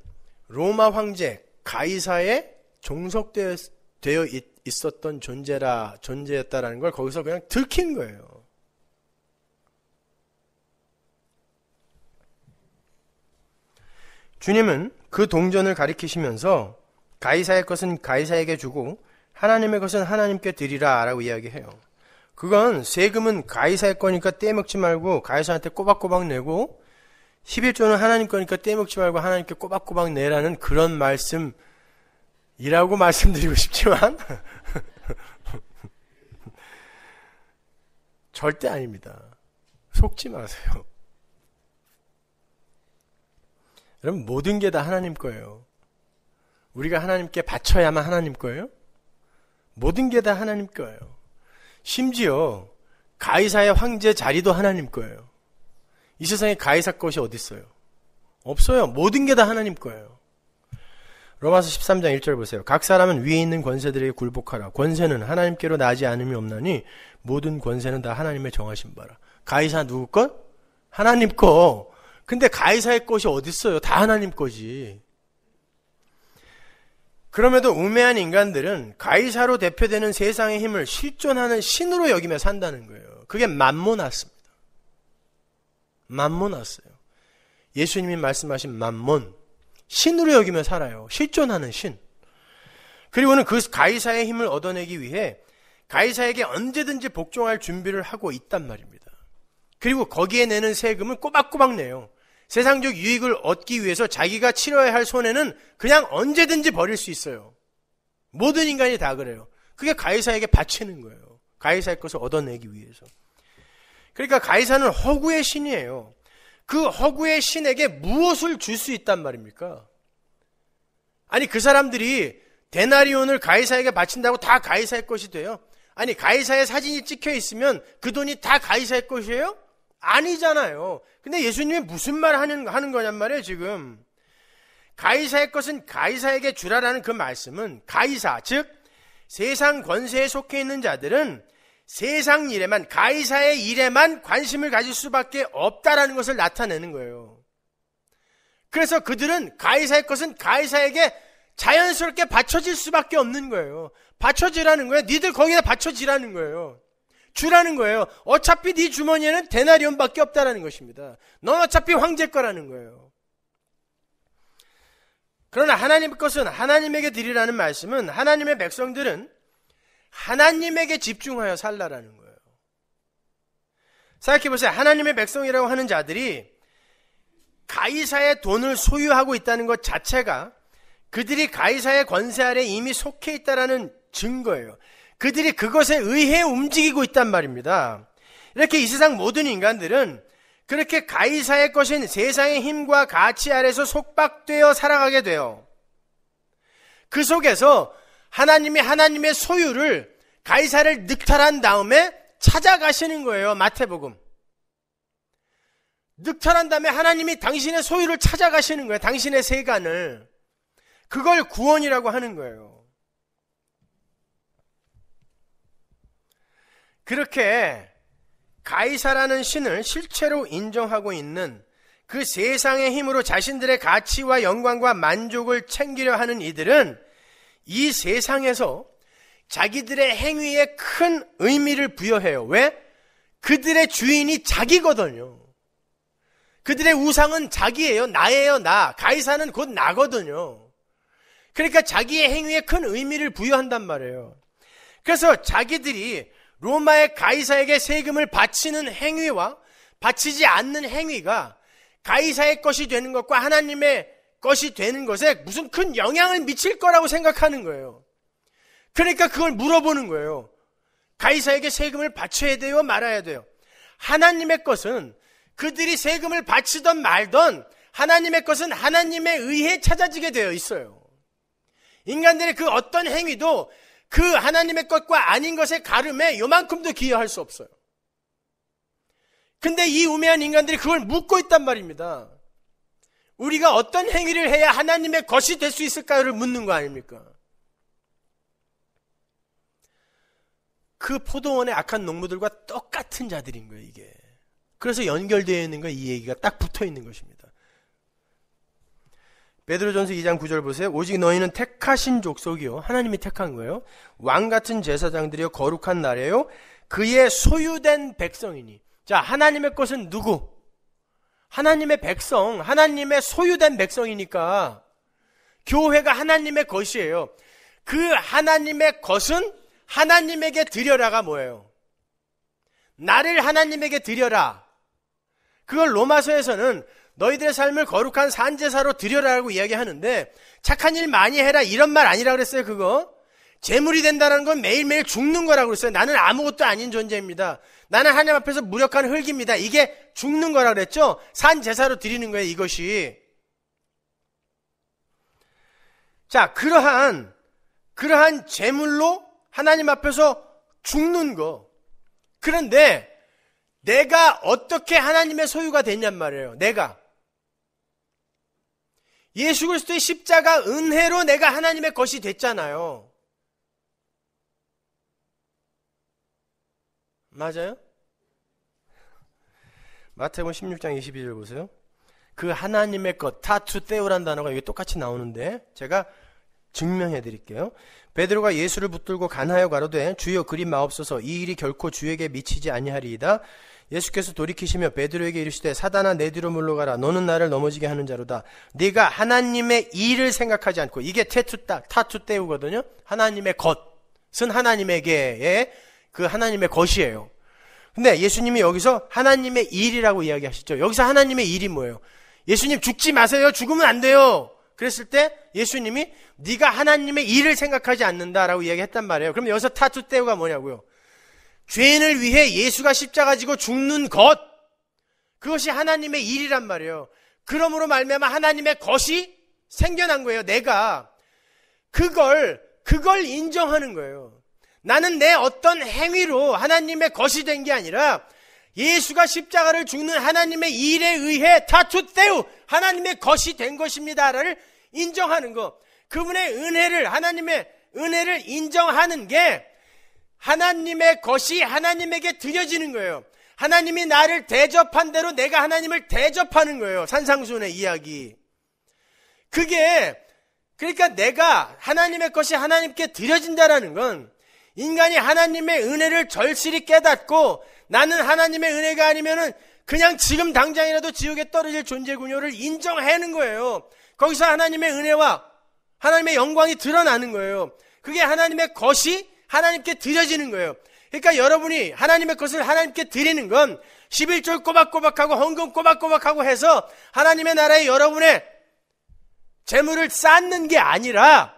로마 황제 가이사의 종속되어 있, 있었던 존재라 존재였다라는 걸 거기서 그냥 들킨 거예요. 주님은 그 동전을 가리키시면서 가이사의 것은 가이사에게 주고 하나님의 것은 하나님께 드리라 라고 이야기해요. 그건 세금은 가이사의 거니까 떼먹지 말고 가이사한테 꼬박꼬박 내고 11조는 하나님 거니까 떼먹지 말고 하나님께 꼬박꼬박 내라는 그런 말씀이라고 말씀드리고 싶지만 절대 아닙니다. 속지 마세요. 여러분, 모든 게 다 하나님 거예요. 우리가 하나님께 바쳐야만 하나님 거예요? 모든 게 다 하나님 거예요. 심지어 가이사의 황제 자리도 하나님 거예요. 이 세상에 가이사 것이 어디 있어요? 없어요. 모든 게 다 하나님 거예요. 로마서 13장 1절 보세요. 각 사람은 위에 있는 권세들에게 굴복하라. 권세는 하나님께로 나지 않음이 없나니 모든 권세는 다 하나님의 정하신 바라. 가이사 누구 것? 하나님 거. 근데 가이사의 것이 어딨어요? 다 하나님 거지. 그럼에도 우매한 인간들은 가이사로 대표되는 세상의 힘을 실존하는 신으로 여기며 산다는 거예요. 그게 만모났습니다만모났어요 예수님이 말씀하신 만몬. 신으로 여기며 살아요. 실존하는 신. 그리고는 그 가이사의 힘을 얻어내기 위해 가이사에게 언제든지 복종할 준비를 하고 있단 말입니다. 그리고 거기에 내는 세금은 꼬박꼬박 내요. 세상적 유익을 얻기 위해서 자기가 치러야 할 손해는 그냥 언제든지 버릴 수 있어요. 모든 인간이 다 그래요. 그게 가이사에게 바치는 거예요. 가이사의 것을 얻어내기 위해서. 그러니까 가이사는 허구의 신이에요. 그 허구의 신에게 무엇을 줄 수 있단 말입니까? 아니 그 사람들이 데나리온을 가이사에게 바친다고 다 가이사의 것이 돼요? 아니 가이사의 사진이 찍혀 있으면 그 돈이 다 가이사의 것이에요? 아니잖아요. 근데 예수님이 무슨 말 하는, 하는 거냔 말이에요, 지금. 가이사의 것은 가이사에게 주라라는 그 말씀은 가이사, 즉, 세상 권세에 속해 있는 자들은 세상 일에만, 가이사의 일에만 관심을 가질 수밖에 없다라는 것을 나타내는 거예요. 그래서 그들은 가이사의 것은 가이사에게 자연스럽게 받쳐질 수밖에 없는 거예요. 받쳐지라는 거예요. 니들 거기다 받쳐지라는 거예요. 주라는 거예요. 어차피 네 주머니에는 대나리온밖에 없다라는 것입니다. 넌 어차피 황제 거라는 거예요. 그러나 하나님 것은 하나님에게 드리라는 말씀은 하나님의 백성들은 하나님에게 집중하여 살라라는 거예요. 생각해보세요. 하나님의 백성이라고 하는 자들이 가이사의 돈을 소유하고 있다는 것 자체가 그들이 가이사의 권세 아래 이미 속해 있다라는 증거예요. 그들이 그것에 의해 움직이고 있단 말입니다. 이렇게 이 세상 모든 인간들은 그렇게 가이사의 것인 세상의 힘과 가치 아래서 속박되어 살아가게 돼요. 그 속에서 하나님이 하나님의 소유를 가이사를 늑탈한 다음에 찾아가시는 거예요. 마태복음. 늑탈한 다음에 하나님이 당신의 소유를 찾아가시는 거예요. 당신의 세간을. 그걸 구원이라고 하는 거예요. 그렇게 가이사라는 신을 실체로 인정하고 있는 그 세상의 힘으로 자신들의 가치와 영광과 만족을 챙기려 하는 이들은 이 세상에서 자기들의 행위에 큰 의미를 부여해요. 왜? 그들의 주인이 자기거든요. 그들의 우상은 자기예요. 나예요, 나. 가이사는 곧 나거든요. 그러니까 자기의 행위에 큰 의미를 부여한단 말이에요. 그래서 자기들이 로마의 가이사에게 세금을 바치는 행위와 바치지 않는 행위가 가이사의 것이 되는 것과 하나님의 것이 되는 것에 무슨 큰 영향을 미칠 거라고 생각하는 거예요. 그러니까 그걸 물어보는 거예요. 가이사에게 세금을 바쳐야 돼요? 말아야 돼요? 하나님의 것은 그들이 세금을 바치던 말던 하나님의 것은 하나님의 의해 찾아지게 되어 있어요. 인간들의 그 어떤 행위도 그 하나님의 것과 아닌 것의 가름에 요만큼도 기여할 수 없어요. 근데 이 우매한 인간들이 그걸 묻고 있단 말입니다. 우리가 어떤 행위를 해야 하나님의 것이 될 수 있을까요를 묻는 거 아닙니까? 그 포도원의 악한 농부들과 똑같은 자들인 거예요, 이게. 그래서 연결되어 있는 거이 얘기가 딱 붙어 있는 것입니다. 베드로전서 2장 9절 보세요. 오직 너희는 택하신 족속이요 하나님이 택한 거예요. 왕 같은 제사장들이요 거룩한 나라요 그의 소유된 백성이니. 자, 하나님의 것은 누구? 하나님의 백성, 하나님의 소유된 백성이니까 교회가 하나님의 것이에요. 그 하나님의 것은 하나님에게 드려라가 뭐예요? 나를 하나님에게 드려라. 그걸 로마서에서는 너희들의 삶을 거룩한 산제사로 드려라라고 이야기하는데 착한 일 많이 해라 이런 말 아니라 그랬어요 그거 재물이 된다는 건 매일매일 죽는 거라고 그랬어요 나는 아무것도 아닌 존재입니다 나는 하나님 앞에서 무력한 흙입니다 이게 죽는 거라 고 그랬죠 산제사로 드리는 거예요 이것이 자 그러한 그러한 재물로 하나님 앞에서 죽는 거 그런데 내가 어떻게 하나님의 소유가 됐냔 말이에요. 내가. 예수 그리스도의 십자가 은혜로 내가 하나님의 것이 됐잖아요. 맞아요? 마태복음 16장 22절 보세요. 그 하나님의 것, 타투 떼우란 단어가 여기 똑같이 나오는데 제가 증명해 드릴게요. 베드로가 예수를 붙들고 간하여 가로되 주여 그리 마옵소서 이 일이 결코 주에게 미치지 아니하리이다. 예수께서 돌이키시며 베드로에게 이르시되 사단아 내 뒤로 물러가라 너는 나를 넘어지게 하는 자로다. 네가 하나님의 일을 생각하지 않고 이게 태투 딱 타투 때우거든요. 하나님의 것은 하나님에게의 그 하나님의 것이에요. 근데 예수님이 여기서 하나님의 일이라고 이야기하시죠. 여기서 하나님의 일이 뭐예요? 예수님 죽지 마세요. 죽으면 안 돼요. 그랬을 때 예수님이 네가 하나님의 일을 생각하지 않는다라고 이야기했단 말이에요. 그럼 여기서 타투떼우가 뭐냐고요? 죄인을 위해 예수가 십자가 지고 죽는 것 그것이 하나님의 일이란 말이에요. 그러므로 말미암아 하나님의 것이 생겨난 거예요. 내가 그걸 그걸 인정하는 거예요. 나는 내 어떤 행위로 하나님의 것이 된 게 아니라 예수가 십자가를 죽는 하나님의 일에 의해 다투때우 하나님의 것이 된 것입니다를 인정하는 것. 그분의 은혜를 하나님의 은혜를 인정하는 게 하나님의 것이 하나님에게 드려지는 거예요. 하나님이 나를 대접한 대로 내가 하나님을 대접하는 거예요. 산상순의 이야기. 그게 그러니까 내가 하나님의 것이 하나님께 드려진다라는 건 인간이 하나님의 은혜를 절실히 깨닫고 나는 하나님의 은혜가 아니면은 그냥 지금 당장이라도 지옥에 떨어질 존재군요를 인정하는 거예요. 거기서 하나님의 은혜와 하나님의 영광이 드러나는 거예요. 그게 하나님의 것이 하나님께 드려지는 거예요. 그러니까 여러분이 하나님의 것을 하나님께 드리는 건 11절 꼬박꼬박하고 헌금 꼬박꼬박하고 해서 하나님의 나라에 여러분의 재물을 쌓는 게 아니라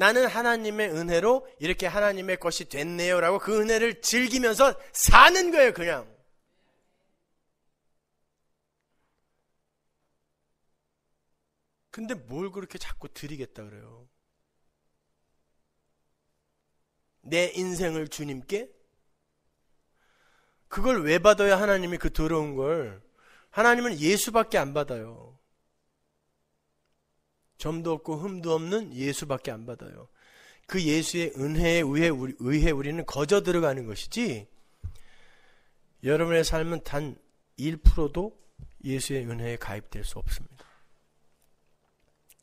나는 하나님의 은혜로 이렇게 하나님의 것이 됐네요. 라고 그 은혜를 즐기면서 사는 거예요, 그냥. 근데 뭘 그렇게 자꾸 드리겠다 그래요? 내 인생을 주님께? 그걸 왜 받아야 하나님이 그 더러운 걸? 하나님은 예수밖에 안 받아요. 점도 없고 흠도 없는 예수밖에 안 받아요. 그 예수의 은혜에 의해 우리는 거저 들어가는 것이지 여러분의 삶은 단 1%도 예수의 은혜에 가입될 수 없습니다.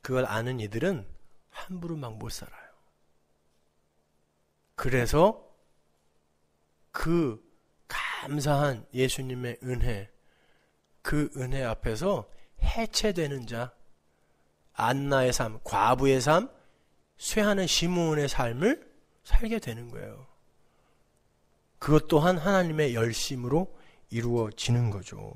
그걸 아는 이들은 함부로 막 못 살아요. 그래서 그 감사한 예수님의 은혜, 그 은혜 앞에서 해체되는 자, 안나의 삶, 과부의 삶, 쇠하는 시므온의 삶을 살게 되는 거예요. 그것 또한 하나님의 열심으로 이루어지는 거죠.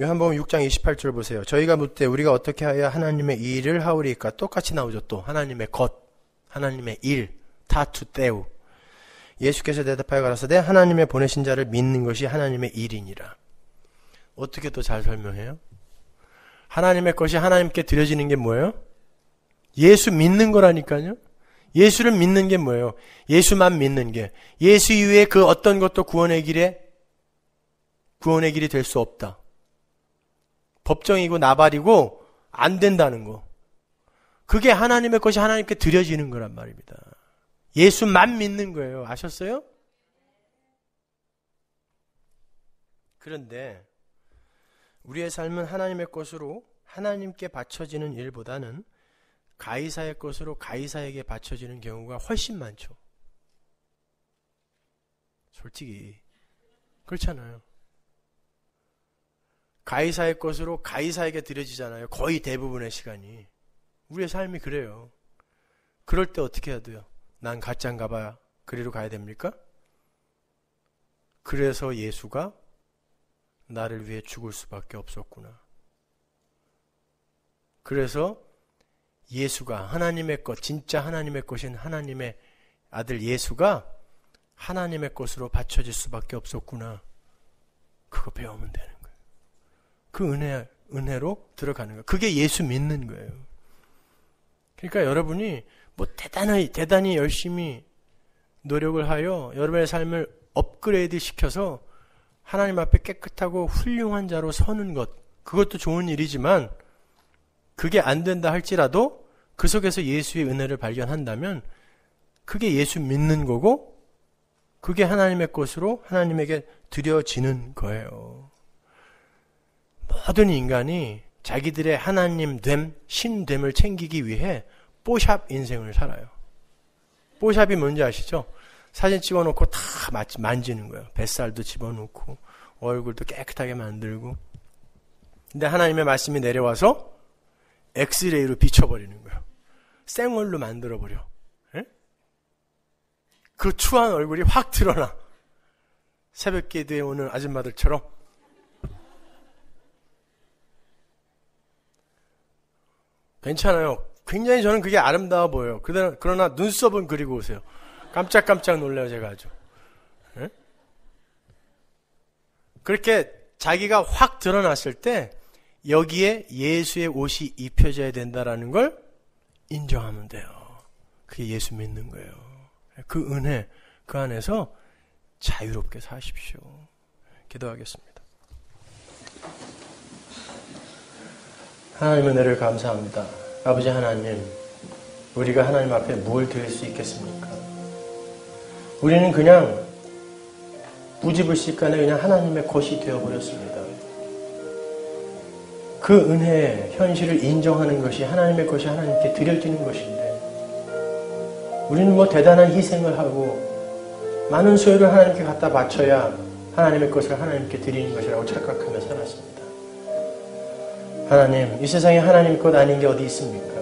요한복음 6장 28절 보세요. 저희가 묻되 우리가 어떻게 하여 하나님의 일을 하오리까 똑같이 나오죠. 또 하나님의 것, 하나님의 일, 타투 때우. 예수께서 대답하여 가라사대 하나님의 보내신 자를 믿는 것이 하나님의 일이니라. 어떻게 또 잘 설명해요? 하나님의 것이 하나님께 드려지는 게 뭐예요? 예수 믿는 거라니까요. 예수를 믿는 게 뭐예요? 예수만 믿는 게. 예수 이외에 그 어떤 것도 구원의 길에 구원의 길이 될 수 없다. 법정이고 나발이고 안 된다는 거. 그게 하나님의 것이 하나님께 드려지는 거란 말입니다. 예수만 믿는 거예요. 아셨어요? 그런데 우리의 삶은 하나님의 것으로 하나님께 바쳐지는 일보다는 가이사의 것으로 가이사에게 바쳐지는 경우가 훨씬 많죠. 솔직히 그렇잖아요. 가이사의 것으로 가이사에게 드려지잖아요. 거의 대부분의 시간이. 우리의 삶이 그래요. 그럴 때 어떻게 해야 돼요? 난가짜인가 봐. 그리로 가야 됩니까? 그래서 예수가 나를 위해 죽을 수밖에 없었구나. 그래서 예수가 하나님의 것, 진짜 하나님의 것인 하나님의 아들 예수가 하나님의 것으로 바쳐질 수밖에 없었구나. 그거 배우면 되는 거예요. 그 은혜, 은혜로 들어가는 거예요. 그게 예수 믿는 거예요. 그러니까 여러분이 뭐 대단히, 대단히 열심히 노력을 하여 여러분의 삶을 업그레이드 시켜서 하나님 앞에 깨끗하고 훌륭한 자로 서는 것, 그것도 좋은 일이지만 그게 안 된다 할지라도 그 속에서 예수의 은혜를 발견한다면 그게 예수 믿는 거고 그게 하나님의 것으로 하나님에게 드려지는 거예요. 모든 인간이 자기들의 하나님 됨, 신됨을 챙기기 위해 뽀샵 인생을 살아요. 뽀샵이 뭔지 아시죠? 사진 찍어놓고 다 만지는 거예요. 뱃살도 집어넣고 얼굴도 깨끗하게 만들고. 근데 하나님의 말씀이 내려와서 엑스레이로 비춰버리는 거예요. 생얼로 만들어버려. 에? 예? 그 추한 얼굴이 확 드러나. 새벽 기도에 오는 아줌마들처럼. 괜찮아요. 굉장히 저는 그게 아름다워 보여요. 그러나 눈썹은 그리고 오세요. 깜짝깜짝 놀래요, 제가 아주. 응? 예? 그렇게 자기가 확 드러났을 때 여기에 예수의 옷이 입혀져야 된다라는 걸 인정하면 돼요. 그게 예수 믿는 거예요. 그 은혜, 그 안에서 자유롭게 사십시오. 기도하겠습니다. 하나님 은혜를 감사합니다. 아버지 하나님, 우리가 하나님 앞에 뭘엇을 드릴 수 있겠습니까? 우리는 그냥 부지불식간에 그냥 하나님의 것이 되어버렸습니다. 그 은혜의 현실을 인정하는 것이 하나님의 것이 하나님께 드려지는 것인데 우리는 뭐 대단한 희생을 하고 많은 소유를 하나님께 갖다 바쳐야 하나님의 것을 하나님께 드리는 것이라고 착각하며 살았습니다. 하나님, 이 세상에 하나님 것 아닌 게 어디 있습니까?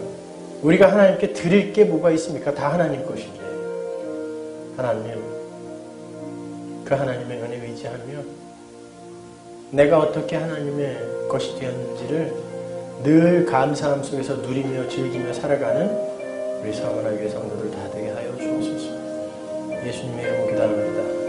우리가 하나님께 드릴 게 뭐가 있습니까? 다 하나님 것입니다. 하나님, 그 하나님의 은혜 의지하며 내가 어떻게 하나님의 것이 되었는지를 늘 감사함 속에서 누리며 즐기며 살아가는 우리 사모나교의 성도들 다 되게 하여 주옵소서. 예수님의 이름으로 기도합니다.